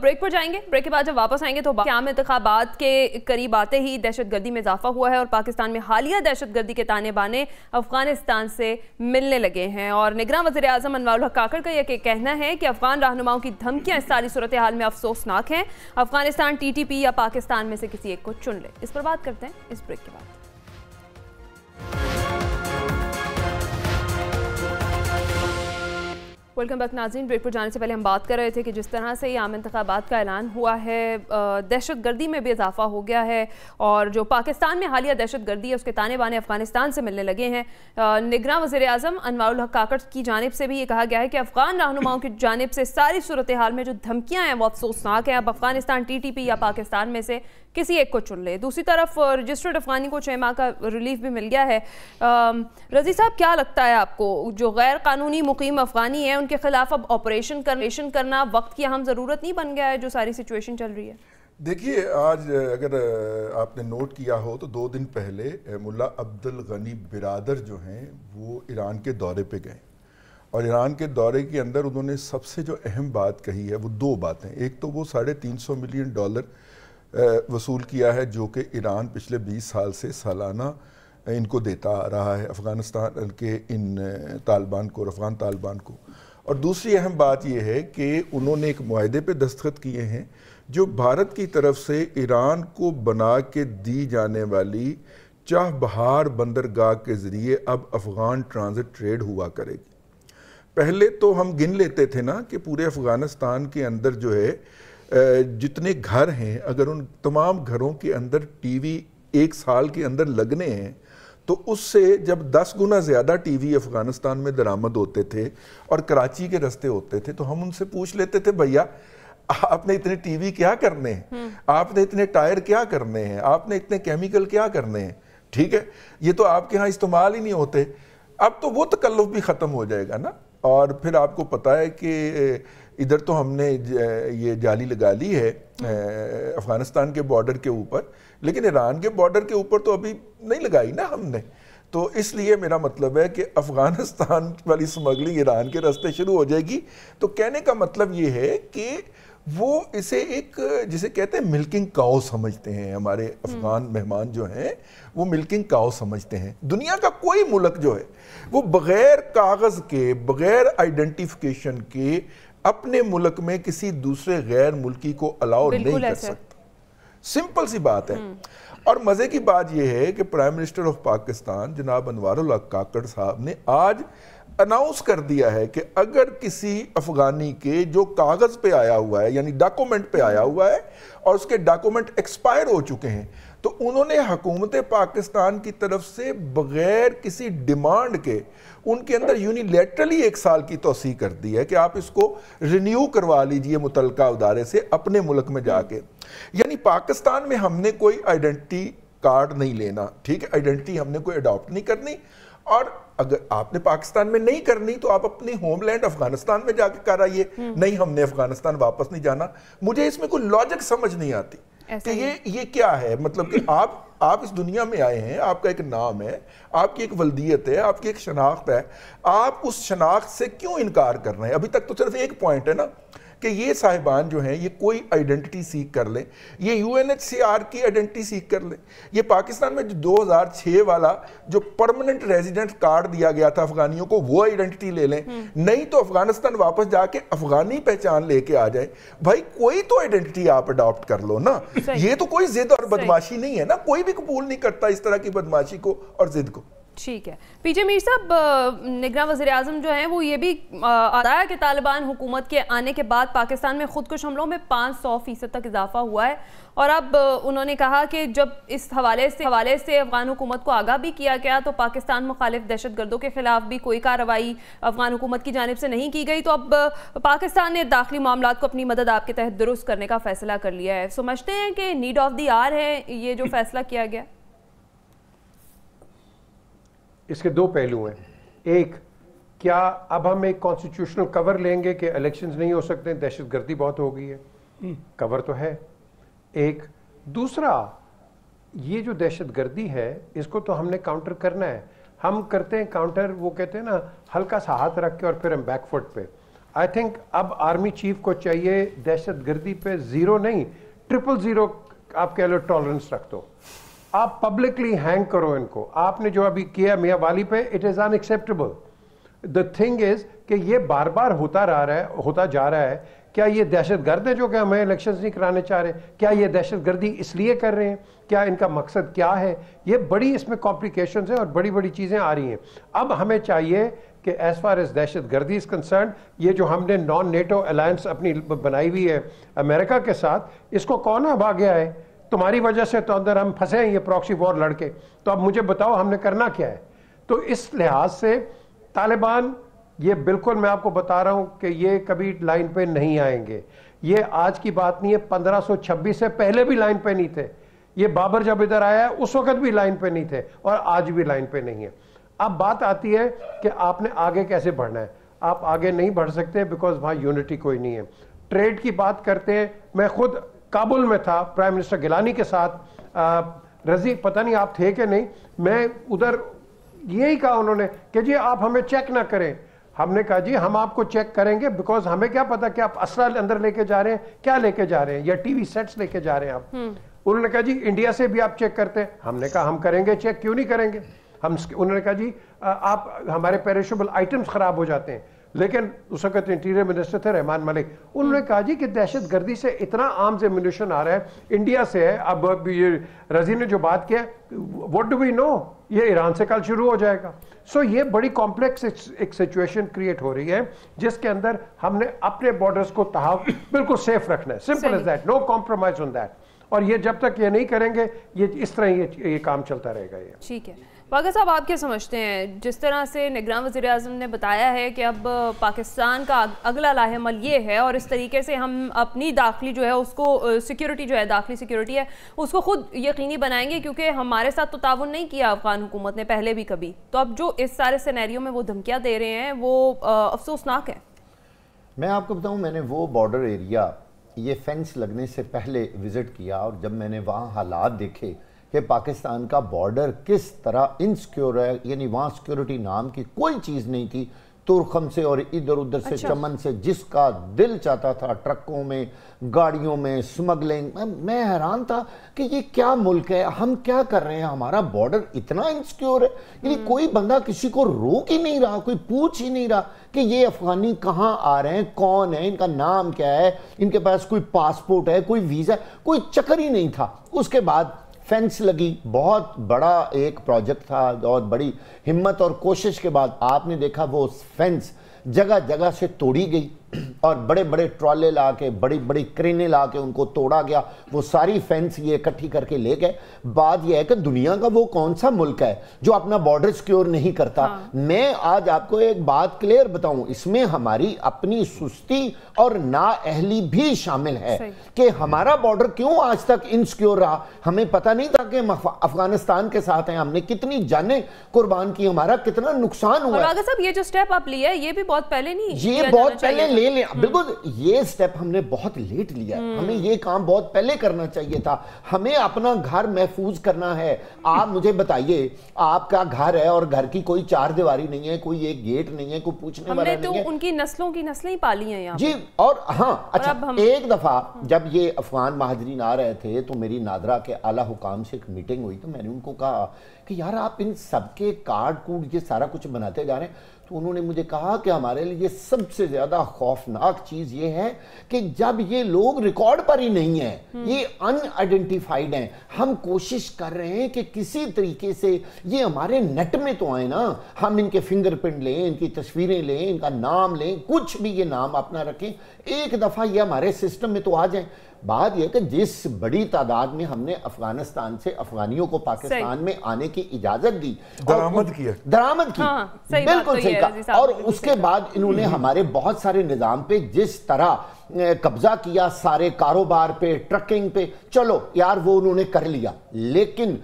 ब्रेक पर जाएंगे ब्रेक के बाद जब वापस आएंगे तो आम इंतबात के करीब आते ही दहशत गर्दी में इजाफा हुआ है और पाकिस्तान में हालिया दहशत गर्दी के ताने बाने अफगानिस्तान से मिलने लगे हैं और निगरान वजी अजम अनवाल काकड़ का यह कहना है कि अफगान रहनुमाओं की धमकियाँ इस सारी सूरत हाल में अफसोसनाक हैं अफगानिस्तान टी टी पी या पाकिस्तान में से किसी एक को चुन ले इस पर बात करते हैं इस ब्रेक के बाद वेलकम बैक नाजीन ब्रेक पर जाने से पहले हम बात कर रहे थे कि जिस तरह से ये आम इंतबात का ऐलान हुआ है दहशत गर्दी में भी इजाफा हो गया है और जो पाकिस्तान में हालिया दहशत गर्दी है उसके ताने बाने अफगानिस्तान से मिलने लगे हैं निगरान वजी अजम अनवारुल काकड़ की जानब से भी ये कहा गया है कि अफगान रहनुमाओं की जानब से सारी सूरत हाल में जो धमकियाँ हैं वो अफसोसनाक हैं अब अफगानिस्तान टी टी पी या पाकिस्तान में से किसी एक को चुन ले दूसरी तरफ रजिस्टर्ड अफगानी को छः माह का रिलीफ भी मिल गया है रजी साहब क्या लगता है आपको जो गैर कानूनी मुकीम अफगानी है उनके खिलाफ अब ऑपरेशन कर, करना वक्त की अहम ज़रूरत नहीं बन गया है जो सारी सिचुएशन चल रही है देखिए आज अगर आपने नोट किया हो तो दो दिन पहले मुल्ला अब्दुल गनी बिरादर जो हैं वो ईरान के दौरे पे गए और ईरान के दौरे के अंदर उन्होंने सबसे जो अहम बात कही है वो दो बातें एक तो वो साढ़े तीन सौ मिलियन डॉलर वसूल किया है जो कि ईरान पिछले 20 साल से सालाना इनको देता आ रहा है अफ़गानिस्तान के इन तालिबान को और अफ़गान तालिबान को और दूसरी अहम बात यह है कि उन्होंने एक माहे पर दस्तखत किए हैं जो भारत की तरफ से ईरान को बना के दी जाने वाली चाह बहार बंदरगाह के ज़रिए अब अफ़गान ट्रांज़िट ट्रेड हुआ करेगी पहले तो हम गिन लेते थे ना कि पूरे अफ़गानिस्तान के अंदर जो है जितने घर हैं अगर उन तमाम घरों के अंदर टीवी एक साल के अंदर लगने हैं तो उससे जब 10 गुना ज़्यादा टीवी अफ़गानिस्तान में दरामद होते थे और कराची के रस्ते होते थे तो हम उनसे पूछ लेते थे भैया आपने इतने टीवी क्या करने हैं हम्म। आपने इतने टायर क्या करने हैं आपने इतने केमिकल क्या करने हैं ठीक है ये तो आपके यहाँ इस्तेमाल ही नहीं होते अब तो वो तकल्लुफ भी ख़त्म हो जाएगा ना और फिर आपको पता है कि इधर तो हमने ये जाली लगा ली है अफगानिस्तान के बॉर्डर के ऊपर लेकिन ईरान के बॉर्डर के ऊपर तो अभी नहीं लगाई ना हमने तो इसलिए मेरा मतलब है कि अफगानिस्तान वाली स्मगलिंग ईरान के रास्ते शुरू हो जाएगी तो कहने का मतलब ये है कि वो इसे एक जिसे कहते हैं मिल्किंग काओ समझते हैं हमारे हम्म। अफगान मेहमान जो हैं वो मिल्किंग काओ समझते हैं दुनिया का कोई मुल्क जो है वो बग़ैर कागज़ के बग़ैर आइडेंटिफिकेशन के अपने मुल्क में किसी दूसरे गैर मुल्की को अलाउ नहीं कर सकता सिंपल सी बात है हम्म। और मजे की बात यह है कि प्राइम मिनिस्टर ऑफ पाकिस्तान जनाब अनवर काकड़ साहब ने आज अनाउंस कर दिया है कि अगर किसी अफगानी के जो कागज पे आया हुआ है यानी डॉक्यूमेंट पे आया हुआ है और उसके डॉक्यूमेंट एक्सपायर हो चुके हैं तो उन्होंने हकूमत पाकिस्तान की तरफ से बग़ैर किसी डिमांड के उनके अंदर यूनिलेटरली एक साल की तोसी कर दी है कि आप इसको रिन्यू करवा लीजिए मुतल उदारे से अपने मुल्क में जाके यानी पाकिस्तान में हमने कोई आइडेंटिटी कार्ड नहीं लेना ठीक है आइडेंटिटी हमने कोई अडॉप्ट नहीं करनी और अगर आपने पाकिस्तान में नहीं करनी तो आप अपने होमलैंड अफगानिस्तान में जाके कर आइए हम्म। नहीं हमने अफगानिस्तान वापस नहीं जाना मुझे इसमें कोई लॉजिक समझ नहीं आती कि ये ये क्या है मतलब कि आप आप इस दुनिया में आए हैं आपका एक नाम है आपकी एक वल्दियत है आपकी एक शनाख्त है आप उस शनाख्त से क्यों इनकार कर रहे हैं अभी तक तो सिर्फ एक पॉइंट है ना कि ये साहिबान जो हैं ये कोई आइडेंटिटी सीख कर लें ये यू की आइडेंटिटी सीख कर लें ये पाकिस्तान में जो 2006 वाला जो परमानेंट रेजिडेंट कार्ड दिया गया था अफगानियों को वो आइडेंटिटी ले लें हम्म। नहीं तो अफगानिस्तान वापस जाके अफगानी पहचान लेके आ जाए भाई कोई तो आइडेंटिटी आप अडॉप्ट कर लो ना ये तो कोई जिद और बदमाशी नहीं है ना कोई भी कबूल नहीं करता इस तरह की बदमाशी को और जिद को ठीक है पीछे मीर साहब निगरान वजी अजम जो हैं वो ये भी आया कि तालिबान हुकूमत के आने के बाद पाकिस्तान में खुदकुश हमलों में पाँच सौ फीसद तक इजाफा हुआ है और अब उन्होंने कहा कि जब इस हवाले से हवाले से अफगान हुकूमत को आगाह भी किया गया तो पाकिस्तान मुखालिफ दहशत गर्दों के खिलाफ भी कोई कार्रवाई अफगान हुकूमत की जानब से नहीं की गई तो अब पाकिस्तान ने दाखिली मामला को अपनी मदद आपके तहत दुरुस्त करने का फैसला कर लिया है समझते हैं कि नीड ऑफ दी आर है ये जो फैसला किया गया इसके दो पहलू हैं एक क्या अब हम एक कॉन्स्टिट्यूशनल कवर लेंगे कि इलेक्शंस नहीं हो सकते दहशत गर्दी बहुत हो गई है कवर हम्म। तो है एक दूसरा ये जो दहशत गर्दी है इसको तो हमने काउंटर करना है हम करते हैं काउंटर वो कहते हैं ना हल्का सा हाथ रख के और फिर हम बैकफुट पे आई थिंक अब आर्मी चीफ को चाहिए दहशत गर्दी पे ज़ीरो नहीं ट्रिपल ज़ीरो आप कह लो टॉलरेंस रख दो आप पब्लिकली हैंग करो इनको आपने जो अभी किया मियाँ वाली पे it is unacceptable the thing is कि ये बार बार होता रहा है होता जा रहा है क्या ये दहशत गर्द है जो कि हमें इलेक्शंस नहीं कराने चाह रहे क्या ये दहशत गर्दी इसलिए कर रहे हैं क्या इनका मकसद क्या है ये बड़ी इसमें कॉम्प्लिकेशन है और बड़ी बड़ी चीज़ें आ रही हैं अब हमें चाहिए कि एज़ फार एज़ दहशत गर्दी इज़ कंसर्न ये जो हमने नॉन नेटो अलायंस अपनी बनाई हुई है अमेरिका के साथ इसको कौन अब आ गया है तुम्हारी वजह से तो अंदर हम फंसे हैं ये प्रॉक्सी वॉर लड़के तो अब मुझे बताओ हमने करना क्या है तो इस लिहाज से तालिबान ये बिल्कुल मैं आपको बता रहा हूँ कि ये कभी लाइन पे नहीं आएंगे ये आज की बात नहीं है 1526 से पहले भी लाइन पे नहीं थे ये बाबर जब इधर आया उस वक्त भी लाइन पे नहीं थे और आज भी लाइन पे नहीं है अब बात आती है कि आपने आगे कैसे बढ़ना है आप आगे नहीं बढ़ सकते बिकॉज वहाँ यूनिटी कोई नहीं है ट्रेड की बात करते हैं मैं खुद काबुल में था प्राइम मिनिस्टर गिलानी के साथ रजी पता नहीं आप थे कि नहीं मैं उधर यही कहा उन्होंने कि जी आप हमें चेक ना करें हमने कहा जी हम आपको चेक करेंगे बिकॉज हमें क्या पता कि आप असला अंदर लेके जा रहे हैं क्या लेके जा रहे हैं या टीवी सेट्स लेके जा रहे हैं आप हम्म। उन्होंने कहा जी इंडिया से भी आप चेक करते हैं हमने कहा हम करेंगे चेक क्यों नहीं करेंगे हम उन्होंने कहा जी आप हमारे पेरिशेबल आइटम्स खराब हो जाते हैं लेकिन उस वक्त इंटीरियर मिनिस्टर थे रहमान मलिक उन्होंने हम्म। कहा जी कि दहशत गर्दी से इतना आर्म्स एम्यूनिशन आ रहा है इंडिया से है अब ये रजी ने जो बात किया वट डू वी नो ये ईरान से कल शुरू हो जाएगा सो so, ये बड़ी कॉम्प्लेक्स एक सिचुएशन क्रिएट हो रही है जिसके अंदर हमने अपने बॉर्डर्स को तहाव बिल्कुल सेफ रखना है simple is that no compromise on that और ये जब तक ये नहीं करेंगे ये इस तरह ये, ये काम चलता रहेगा ये ठीक है वाक़ साहब आप क्या समझते हैं जिस तरह से निगरान वजी अजम ने बताया है कि अब पाकिस्तान का अगला लाहेमल ये है और इस तरीके से हम अपनी दाखिली जो है उसको सिक्योरिटी जो है दाखिली सिक्योरिटी है उसको ख़ुद यकीनी बनाएंगे क्योंकि हमारे साथ तो ताउन नहीं किया अफगान हुकूमत ने पहले भी कभी तो अब जो इस सारे सिनेरियो में वो धमकियाँ दे रहे हैं वो अफसोसनाक है मैं आपको बताऊँ मैंने वो बॉर्डर एरिया ये फेंस लगने से पहले विज़िट किया और जब मैंने वहाँ हालात देखे कि पाकिस्तान का बॉर्डर किस तरह इनसिक्योर है यानी वहाँ सिक्योरिटी नाम की कोई चीज़ नहीं थी तुरखम से और इधर उधर से अच्छा। चमन से जिसका दिल चाहता था ट्रकों में गाड़ियों में स्मगलिंग मैं, मैं हैरान था कि ये क्या मुल्क है हम क्या कर रहे हैं हमारा बॉर्डर इतना इनसिक्योर है यानी हम्म। कोई बंदा किसी को रोक ही नहीं रहा कोई पूछ ही नहीं रहा कि ये अफगानी कहाँ आ रहे हैं कौन है इनका नाम क्या है इनके पास कोई पासपोर्ट है कोई वीज़ा कोई चक्कर ही नहीं था उसके बाद फेंस लगी बहुत बड़ा एक प्रोजेक्ट था और बड़ी हिम्मत और कोशिश के बाद आपने देखा वो फेंस जगह जगह से तोड़ी गई और बड़े बड़े ट्रॉले ला के बड़ी बड़ी क्रेने ला के उनको तोड़ा गया वो सारी फेंस ये इकट्ठी करके ले गए बात ये है कि दुनिया का वो कौन सा मुल्क है जो अपना बॉर्डर सिक्योर नहीं करता हाँ। मैं आज आपको एक बात क्लियर बताऊं इसमें हमारी अपनी सुस्ती और नाअहली भी शामिल है कि हमारा बॉर्डर क्यों आज तक इनसिक्योर रहा हमें पता नहीं था कि अफगानिस्तान के साथ हैं हमने कितनी जाने कुर्बान की हमारा कितना नुकसान हुआ ये जो स्टेप आप लिया ये भी बहुत पहले नहीं ये बहुत पहले ले ले नहीं हाँ। बिल्कुल ये स्टेप हमने बहुत लेट लिया हमें हम्म। ये काम बहुत पहले करना चाहिए था हमें अपना घर महफूज करना है आप मुझे बताइए आपका घर है और घर की कोई चार दीवारी नहीं है कोई एक गेट नहीं है कोई पूछने वाला तो नहीं है उनकी नस्लों की नस्लें ही पाली हैं जी और हाँ अच्छा और एक दफा हम्म। जब ये अफगान महाजरीन आ रहे थे तो मेरी नादरा के आला हुकाम से एक मीटिंग हुई तो मैंने उनको कहा कि यार आप इन सबके कार्ड कूड ये सारा कुछ बनाते जा रहे हैं तो उन्होंने मुझे कहा कि हमारे लिए सबसे ज्यादा खौफनाक चीज ये है कि जब ये लोग रिकॉर्ड पर ही नहीं है हम्म। ये अनआइडेंटिफाइड हैं हम कोशिश कर रहे हैं कि किसी तरीके से ये हमारे नेट में तो आए ना हम इनके फिंगरप्रिंट लें इनकी तस्वीरें लें इनका नाम लें कुछ भी ये नाम अपना रखें एक दफा ये हमारे सिस्टम में तो आ जाए बात यह कि जिस बड़ी तादाद में हमने अफगानिस्तान से अफगानियों को पाकिस्तान में आने की इजाजत दी दरामद की दरामद की हाँ, बिल्कुल तो सही कहा और उसके बाद इन्होंने हमारे बहुत सारे निज़ाम पे जिस तरह कब्जा किया सारे कारोबार पे ट्रकिंग पे चलो यार वो उन्होंने कर लिया लेकिन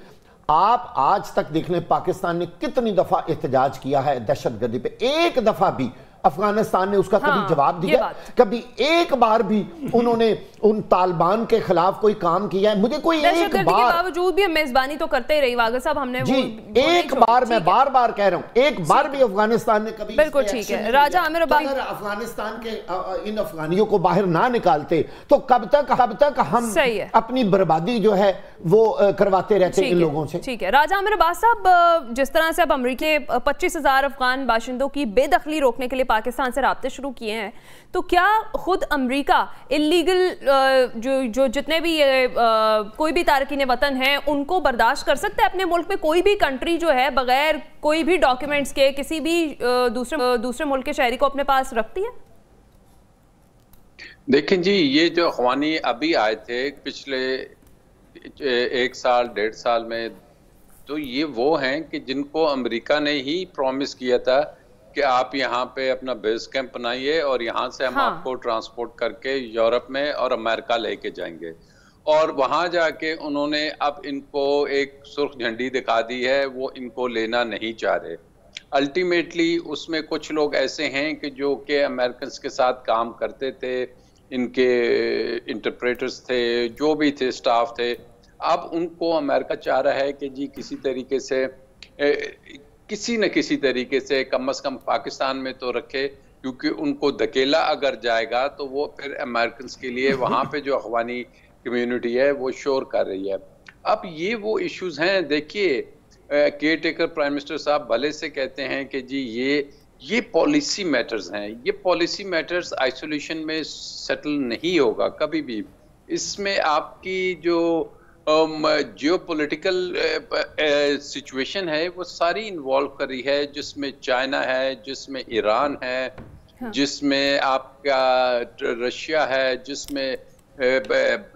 आप आज तक देख लें पाकिस्तान ने कितनी दफा एहतजाज किया है दहशत गर्दी पे एक दफा भी अफगानिस्तान ने उसका हाँ, कभी जवाब दिया कभी एक बार भी उन्होंने उन तालिबान के खिलाफ कोई काम किया है मुझे कोई एक बार बावजूद भी मेजबानी तो करते ही रही वागर साहब हमने जी वो, एक बार मैं बार बार कह रहा हूँ एक बार भी अफगानिस्तान ने कभी बिल्कुल ठीक है राजा अमिर अफगानिस्तान के इन अफगानियों को बाहर ना निकालते तो कब तक कब तक हम अपनी बर्बादी जो है वो करवाते रहते इन लोगों से ठीक है राजा अमिर साहब जिस तरह से अब अमरीकी पच्चीस हजार अफगान बाशिंदों की बेदखली रोकने के लिए पाकिस्तान से रबते शुरू किए हैं तो क्या ख़ुद अमरीका इलीगल जो जो जितने भी ये कोई भी तारकिन वतन हैं उनको बर्दाश्त कर सकते हैं अपने मुल्क में कोई भी कंट्री जो है बगैर कोई भी डॉक्यूमेंट्स के किसी भी दूसरे दूसरे मुल्क के शहरी को अपने पास रखती है देखें जी ये जो अफवानी अभी आए थे पिछले एक साल डेढ़ साल में तो ये वो हैं कि जिनको अमेरिका ने ही प्रॉमिस किया था कि आप यहाँ पे अपना बेस कैंप बनाइए और यहाँ से हम हाँ। आपको ट्रांसपोर्ट करके यूरोप में और अमेरिका लेके जाएंगे और वहाँ जाके उन्होंने अब इनको एक सुर्ख झंडी दिखा दी है वो इनको लेना नहीं चाह रहे अल्टीमेटली उसमें कुछ लोग ऐसे हैं कि जो कि अमेरिकन के साथ काम करते थे इनके इंटरप्रेटर्स थे जो भी थे स्टाफ थे अब उनको अमेरिका चाह रहा है कि जी किसी तरीके से किसी न किसी तरीके से कम से कम पाकिस्तान में तो रखे क्योंकि उनको धकेला अगर जाएगा तो वो फिर अमेरिकन के लिए हम्म। वहाँ पे जो अफवानी कम्युनिटी है वो शोर कर रही है अब ये वो इश्यूज हैं देखिए केयर टेकर प्राइम मिनिस्टर साहब भले से कहते हैं कि जी ये ये पॉलिसी मैटर्स हैं ये पॉलिसी मैटर्स आइसोलेशन में सेटल नहीं होगा कभी भी इसमें आपकी जो जियो पोलिटिकल सिचुएशन है वो सारी इन्वॉल्व कर रही है जिसमें चाइना है जिसमें ईरान है हाँ। जिसमें आपका रशिया है जिसमें uh,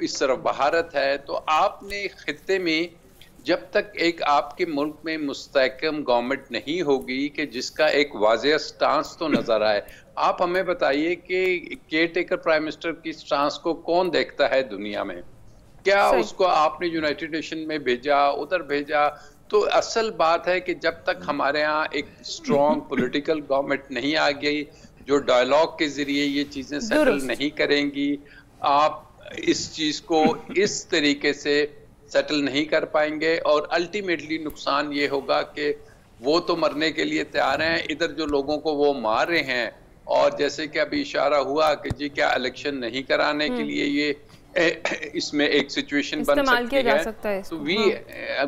इस तरफ भारत है तो आपने खत्े में जब तक एक आपके मुल्क में मुस्तकम गवर्नमेंट नहीं होगी कि जिसका एक वाज स्टांस तो नज़र आए आप हमें बताइए कि केयर टेकर प्राइम मिनिस्टर की स्टांस को कौन देखता है दुनिया में क्या उसको आपने यूनाइटेड नेशन में भेजा उधर भेजा तो असल बात है कि जब तक हमारे यहाँ एक स्ट्रॉन्ग पॉलिटिकल गवर्नमेंट नहीं आ गई जो डायलॉग के जरिए ये चीजें सेटल नहीं करेंगी आप इस चीज को इस तरीके से सेटल नहीं कर पाएंगे और अल्टीमेटली नुकसान ये होगा कि वो तो मरने के लिए तैयार हैं इधर जो लोगों को वो मार रहे हैं और जैसे कि अभी इशारा हुआ कि जी क्या इलेक्शन नहीं कराने के हम्म। लिए ये इसमें एक सिचुएशन बन सकती है तो we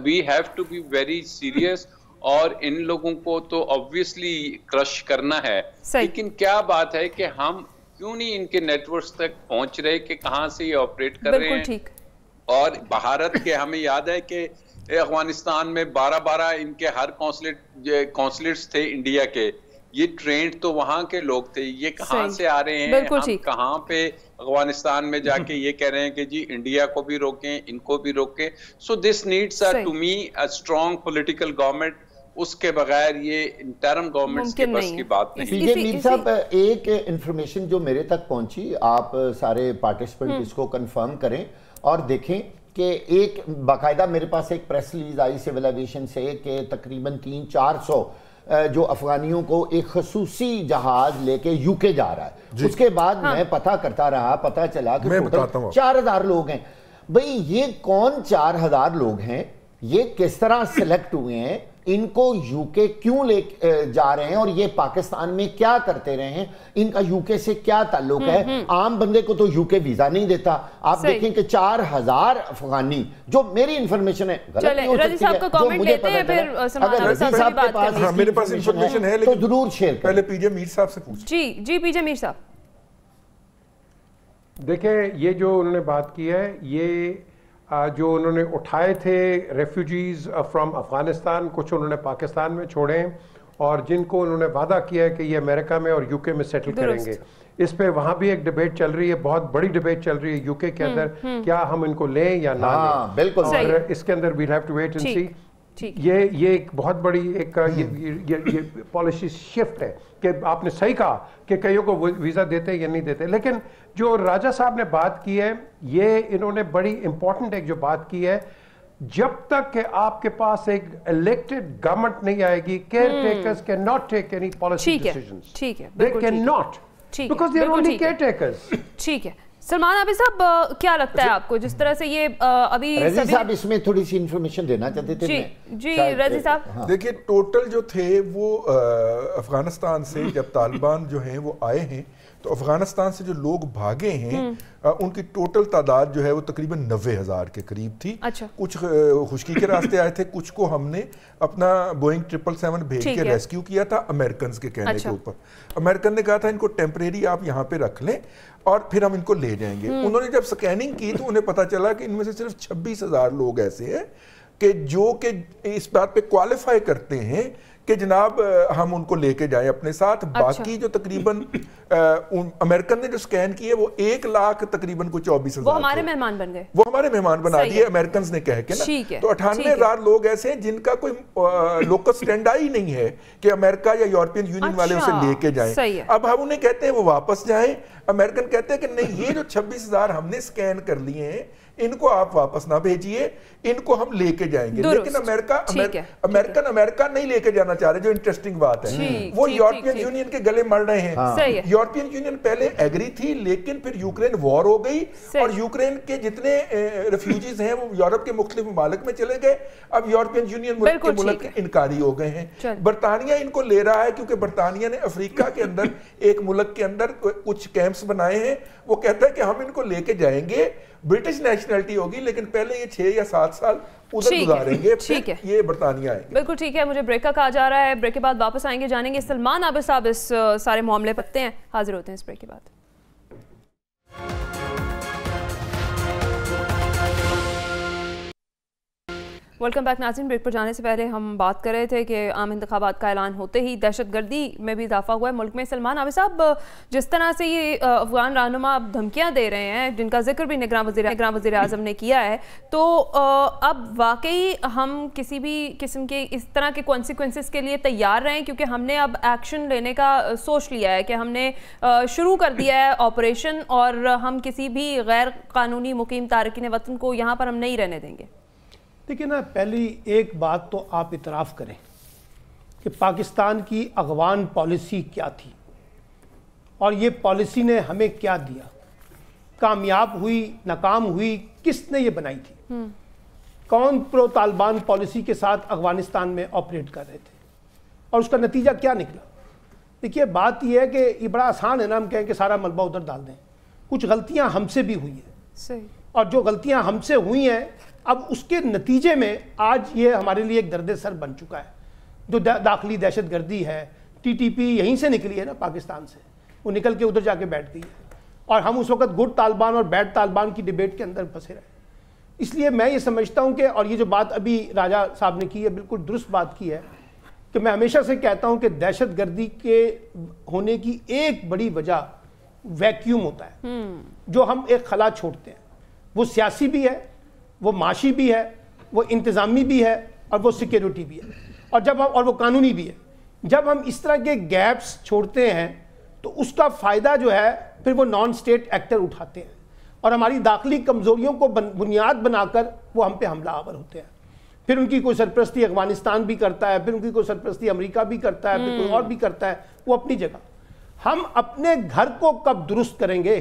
we have to be very serious और इन लोगों को तो ऑब्वियसली क्रश करना है लेकिन क्या बात है कि हम क्यों नहीं इनके नेटवर्क तक पहुंच रहे कि कहाँ से ये ऑपरेट कर रहे हैं और भारत के हमें याद है कि अफगानिस्तान में बारह बारह इनके हर कौंसलेट कौंसलेट्स थे इंडिया के ये ट्रेंड तो वहाँ के लोग थे ये कहाँ से आ रहे हैं हम कहाँ पे अफगानिस्तान में जाके ये कह रहे हैं कि जी इंडिया को भी रोकें इनको भी रोकें so this needs are to me a strong political government उसके बगैर ये इंटरम गवर्नमेंट्स के बस की बात नहीं ये मीर साहब एक इंफॉर्मेशन जो मेरे तक पहुंची आप सारे पार्टिसिपेंट हम्म। इसको कंफर्म करें और देखें कि एक बाकायदा मेरे पास एक प्रेस रिलीज आई सिविल एविएशन से कि तकरीबन तीन चार सौ जो अफगानियों को एक खसूसी जहाज लेके यूके जा रहा है उसके बाद हाँ। मैं पता करता रहा पता चला कि टोटल चार हजार लोग हैं भाई ये कौन चार हजार लोग हैं ये किस तरह सेलेक्ट हुए हैं इनको यूके क्यों ले जा रहे हैं और ये पाकिस्तान में क्या करते रहे हैं इनका यूके से क्या ताल्लुक है हम्म, हम्म। आम बंदे को तो यूके वीजा नहीं देता आप देखें कि चार हजार अफगानी जो मेरी इंफॉर्मेशन हाँ, है तो जरूर शेयर पहले पीजे मीर साहब से पूछ जी जी पीजे मीर साहब देखें ये जो उन्होंने बात की है ये जो उन्होंने उठाए थे रेफ्यूजीज़ फ्रॉम अफ़गानिस्तान कुछ उन्होंने पाकिस्तान में छोड़े और जिनको उन्होंने वादा किया है कि ये अमेरिका में और यूके में सेटल करेंगे इस पे वहाँ भी एक डिबेट चल रही है बहुत बड़ी डिबेट चल रही है यूके के हम्म, अंदर हम्म। क्या हम इनको लें या ना हाँ, लें बिल्कुल और इसके अंदर we have to wait and see ये ये एक बहुत बड़ी एक ये ये, ये, पॉलिसी शिफ्ट है कि आपने सही कहा कि कईयों को वीज़ा देते या नहीं देते लेकिन जो राजा साहब ने बात की है ये इन्होंने बड़ी इंपॉर्टेंट एक जो बात की है जब तक के आपके पास एक इलेक्टेड गवर्नमेंट नहीं आएगी caretakers can not take any policy decisions ठीक है they can not because they are only caretakers ठीक है सलमान अभी साहब क्या लगता है अच्छा। आपको जिस तरह से ये अभी रजी साहब इसमें थोड़ी सी इन्फॉर्मेशन देना चाहते थे जी जी रजी साहब हाँ। देखिए टोटल जो थे वो अफगानिस्तान से हम्म। जब तालिबान जो हैं वो आए हैं तो अफगानिस्तान से जो लोग भागे हैं आ, हम्म। उनकी टोटल तादाद जो है वो तकरीबन नबे हज़ार के करीब थी अच्छा। कुछ खुशकी के रास्ते आए थे कुछ को हमने अपना बोइंग ट्रिपल सेवन भेज के रेस्क्यू किया था अमेरिकन के कहने अच्छा। के ऊपर अमेरिकन ने कहा था इनको टेम्परेरी आप यहाँ पे रख लें और फिर हम इनको ले जाएंगे हम्म। उन्होंने जब स्कैनिंग की तो उन्हें पता चला कि इनमें से सिर्फ छब्बीस हजार लोग ऐसे हैं कि जो कि इस बात पे क्वालिफाई करते हैं कि जनाब हम उनको लेके जाएं अपने साथ अच्छा। बाकी जो तकरीबन अमेरिकन ने जो स्कैन किए वो एक लाख तकरीबन को चौबीस हजार हमारे मेहमान बन गए वो हमारे मेहमान बना दिए अमेरिकन ने कह के ना तो अठानवे हजार लोग ऐसे हैं जिनका कोई लोकल स्टैंड ही नहीं है कि अमेरिका या यूरोपियन यूनियन वाले अच्छा। उसे लेके जाए अब हम उन्हें कहते हैं वो वापस जाए अमेरिकन कहते हैं कि नहीं ये जो छब्बीस हमने स्कैन कर लिए हैं इनको आप वापस ना भेजिए इनको हम लेके जाएंगे लेकिन अमेरिका अमेर, अमेरिकन अमेरिका नहीं लेके जाना चाह रहे जो इंटरेस्टिंग बात है वो यूरोपियन यूनियन के गले मर रहे हैं यूरोपियन हाँ। यूनियन पहले एग्री थी लेकिन फिर यूक्रेन वॉर हो गई और यूक्रेन के जितने रेफ्यूजीज हैं वो यूरोप के मुख्त ममालिक में चले गए अब यूरोपियन यूनियन के मुल्क इनकारी हो गए हैं बरतानिया इनको ले रहा है क्योंकि बरतानिया ने अफ्रीका के अंदर एक मुल्क के अंदर कुछ कैंप्स बनाए हैं वो कहता है कि हम इनको लेके जाएंगे ब्रिटिश नेशनलिटी होगी लेकिन पहले ये छह या सात साल उधर गुजारेंगे ठीक है ये बरतानिया आएंगे बिल्कुल ठीक है मुझे ब्रेक का कहा जा रहा है ब्रेक के बाद वापस आएंगे जानेंगे सलमान आबिद साहब इस सारे मामले पत्ते हैं हाजिर होते हैं इस ब्रेक के बाद वेलकम बैक नाजिन ब्रेक पर जाने से पहले हम बात कर रहे थे कि आम इंतबात का ऐलान होते ही दहशत गर्दी में भी इजाफा हुआ है मुल्क में सलमान आबिद साहब जिस तरह से ये अफगान रहनुमा अब धमकियाँ दे रहे हैं जिनका जिक्र भी निगरान वजी निगरान वजी अजम ने किया है तो अब वाकई हम किसी भी किस्म के इस तरह के कॉन्सिक्वेंसेस के लिए तैयार रहें क्योंकि हमने अब एक्शन लेने का सोच लिया है कि हमने शुरू कर दिया है ऑपरेशन और हम किसी भी गैर कानूनी मुकीम तारकिन वतन को यहाँ पर हम नहीं रहने देंगे देखिए ना पहली एक बात तो आप इतराफ़ करें कि पाकिस्तान की अगवान पॉलिसी क्या थी और ये पॉलिसी ने हमें क्या दिया कामयाब हुई नाकाम हुई किसने ये बनाई थी हम्म। कौन प्रो तालिबान पॉलिसी के साथ अफगानिस्तान में ऑपरेट कर रहे थे और उसका नतीजा क्या निकला देखिए बात यह है कि ये बड़ा आसान है ना हम कहें कि सारा मलबा उधर डाल दें कुछ गलतियां हमसे भी हुई हैं और जो गलतियां हमसे हुई हैं अब उसके नतीजे में आज ये हमारे लिए एक दर्द सर बन चुका है जो दा, दाखिली दहशत गर्दी है टीटीपी यहीं से निकली है ना पाकिस्तान से वो निकल के उधर जाके बैठ गई है और हम उस वक्त गुड तालिबान और बैड तालिबान की डिबेट के अंदर फंसे रहे इसलिए मैं ये समझता हूँ कि और ये जो बात अभी राजा साहब ने की है बिल्कुल दुरुस्त बात की है कि मैं हमेशा से कहता हूँ कि दहशत गर्दी के होने की एक बड़ी वजह वैक्यूम होता है हम्म। जो हम एक खला छोड़ते हैं वो सियासी भी है वो माशी भी है वो इंतज़ामी भी है और वो सिक्योरिटी भी है और जब हम और वो कानूनी भी है जब हम इस तरह के गैप्स छोड़ते हैं तो उसका फ़ायदा जो है फिर वो नॉन स्टेट एक्टर उठाते हैं और हमारी दाखिली कमज़ोरियों को बुनियाद बनाकर वो हम पे हमला आवर होते हैं फिर उनकी कोई सरप्रस्ती अफगानिस्तान भी करता है फिर उनकी कोई सरप्रस्ती अमेरिका भी करता है फिर कोई हम्म। और भी करता है वो अपनी जगह हम अपने घर को कब दुरुस्त करेंगे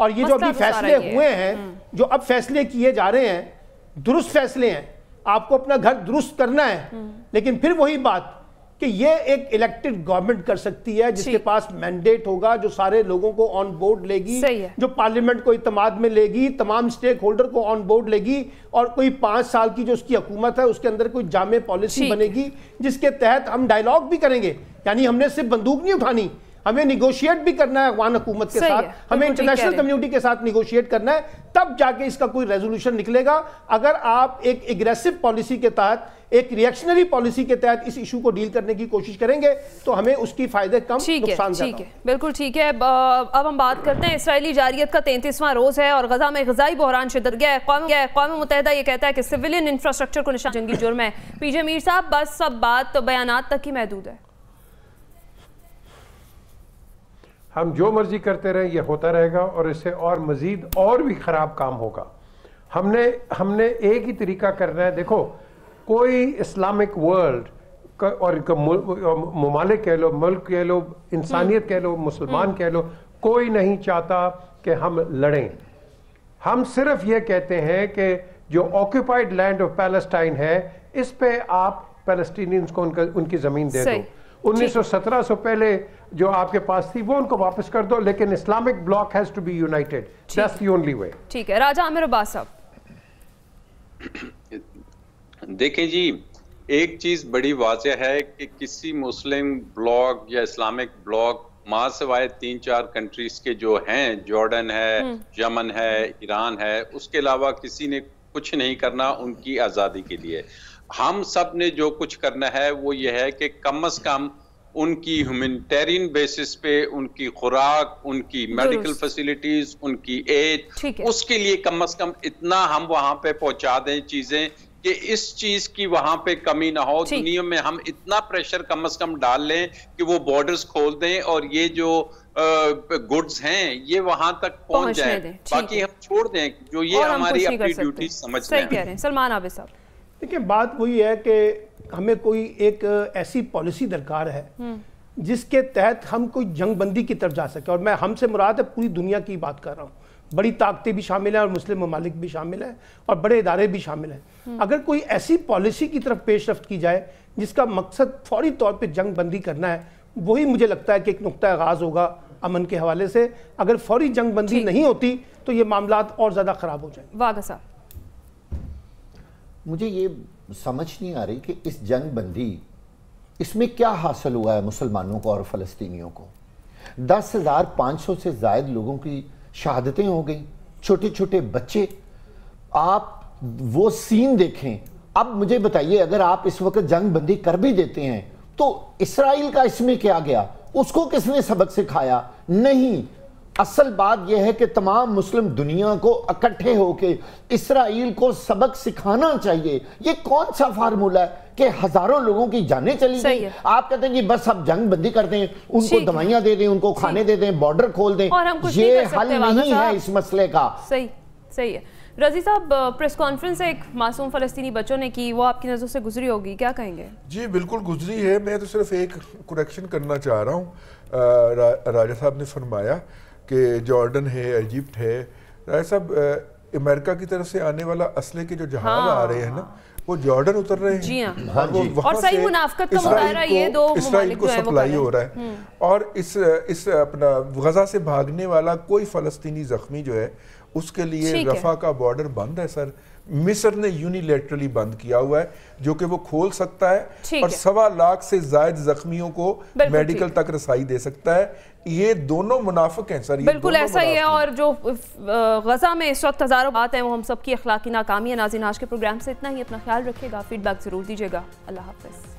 और ये जो अभी तो फैसले हुए हैं हम्म। जो अब फैसले किए जा रहे हैं दुरुस्त फैसले हैं आपको अपना घर दुरुस्त करना है हम्म। लेकिन फिर वही बात कि ये एक इलेक्टेड गवर्नमेंट कर सकती है जिसके पास मैंडेट होगा जो सारे लोगों को ऑन बोर्ड लेगी जो पार्लियामेंट को इतमाद में लेगी तमाम स्टेक होल्डर को ऑन बोर्ड लेगी और कोई पांच साल की जो उसकी हुकूमत है उसके अंदर कोई जामे पॉलिसी बनेगी जिसके तहत हम डायलॉग भी करेंगे यानी हमने सिर्फ बंदूक नहीं उठानी हमें निगोशिएट भी करना है अफगान हुकूमत के साथ हमें इंटरनेशनल कम्युनिटी के साथ निगोशिएट करना है तब जाके इसका कोई रेजोल्यूशन निकलेगा अगर आप एक एग्रेसिव पॉलिसी के तहत एक रिएक्शनरी पॉलिसी के तहत इस इशू को डील करने की कोशिश करेंगे तो हमें उसकी फायदे कम है ठीक है बिल्कुल ठीक है अब हम बात करते हैं इसराइली जारियत का तैंतीसवां रोज है और गजा में गजाई बहरान शिदत गया कौम कौम मुतहदा ये कहता है कि सिविलियन इंफ्रास्ट्रक्चर को निशान जंगी जुर्म है पीजे मीर साहब बस सब बात तो बयान तक ही महदूद है हम जो मर्जी करते रहें ये होता रहेगा और इससे और मज़ीद और भी ख़राब काम होगा हमने हमने एक ही तरीका करना है देखो कोई इस्लामिक वर्ल्ड और ममालिक कह लो मुल्क कह लो इंसानियत कह लो हम्म। मुसलमान हम्म। कह लो कोई नहीं चाहता कि हम लड़ें हम सिर्फ ये कहते हैं कि जो ऑक्यूपाइड लैंड ऑफ पैलेस्टाइन है इस पे आप पैलेस्टीनियंस को उनका उनकी ज़मीन दे दो 1917 से पहले जो आपके पास थी वो उनको वापस कर दो लेकिन Islamic bloc has to be united that's the only way ठीक है राजा आमिर अब्बास साहब देखें जी एक चीज बड़ी वाजह है कि किसी मुस्लिम ब्लॉक या इस्लामिक ब्लॉक मां सिवाय तीन चार कंट्रीज के जो हैं जॉर्डन है हम्म। यमन है ईरान है उसके अलावा किसी ने कुछ नहीं करना उनकी आज़ादी के लिए हम सब ने जो कुछ करना है वो ये है कि कम अज कम उनकी ह्यूमनिटेरियन बेसिस पे उनकी खुराक उनकी मेडिकल फैसिलिटीज उनकी एज उसके लिए कम अज कम इतना हम वहां पे पहुंचा दें चीजें कि इस चीज की वहां पे कमी ना हो दुनिया में हम इतना प्रेशर कम अज कम डाल लें कि वो बॉर्डर्स खोल दें और ये जो गुड्स हैं ये वहां तक पहुंच जाए बाकी हम छोड़ दें जो ये हमारी अपनी ड्यूटी समझते हैं सलमान आबिद साहब देखिए बात वही है कि हमें कोई एक ऐसी पॉलिसी दरकार है हम्म। जिसके तहत हम कोई जंगबंदी की तरफ जा सके और मैं हमसे मुराद है पूरी दुनिया की बात कर रहा हूँ बड़ी ताकतें भी शामिल हैं और मुस्लिम ममालिक भी शामिल हैं और बड़े इदारे भी शामिल हैं हम्म। अगर कोई ऐसी पॉलिसी की तरफ पेशरफ की जाए जिसका मकसद फौरी तौर पर जंगबंदी करना है वही मुझे लगता है कि एक नुकता आगाज़ होगा अमन के हवाले से अगर फौरी जंगबंदी नहीं होती तो ये मामला और ज़्यादा ख़राब हो जाए वागा साहब मुझे ये समझ नहीं आ रही कि इस जंग बंदी इसमें क्या हासिल हुआ है मुसलमानों को और फ़लस्तीनियों को दस हज़ार पाँच सौ से जायद लोगों की शहादतें हो गई छोटे छोटे बच्चे आप वो सीन देखें अब मुझे बताइए अगर आप इस वक्त जंग बंदी कर भी देते हैं तो इसराइल का इसमें क्या गया उसको किसने सबक सिखाया नहीं असल बात यह है कि तमाम मुस्लिम दुनिया को इकट्ठे होके इसराइल को सबक सिखाना चाहिए ये कौन सा फार्मूला है कि हजारों लोगों की जाने चली गई आप कहते हैं जी बस अब जंग बंदी कर दें उनको दवाइयां दे दें उनको खाने दे दें बॉर्डर खोल दें और हम ये हल नहीं है इस मसले का सही सही है रजी साहब प्रेस कॉन्फ्रेंस एक मासूम फ़लस्तनी बच्चों ने की वो आपकी नज़र से गुजरी होगी क्या कहेंगे जी बिल्कुल गुजरी है मैं तो सिर्फ एक करेक्शन करना चाह रहा हूँ राजा साहब ने फरमाया कि जॉर्डन है इजिप्ट है राय तो साहब अमेरिका की तरफ से आने वाला असले के जो जहाज हाँ, आ रहे हैं ना वो जॉर्डन उतर रहे हैं जी हाँ, हाँ वो जी। और सही मुनाफत का मुतायरा ये दो इसराइल को सप्लाई हो रहा है हम्म। और इस इस अपना गजा से भागने वाला कोई फलस्तीनी जख्मी जो है उसके लिए रफा का बॉर्डर बंद है सर मिस्र ने यूनिलेटरली बंद किया हुआ है जो कि वो खोल सकता है और सवा लाख से जायद जख्मियों को मेडिकल तक रसाई दे सकता है ये दोनों मुनाफिक हैं सर बिल्कुल ऐसा ही है और जो गजा में इस वक्त हज़ारों बात है वो हम सबकी अखलाकी नाकामी है नाजिन के प्रोग्राम से इतना ही अपना ख्याल रखिएगा फीडबैक ज़रूर दीजिएगा अल्लाह हाफिज़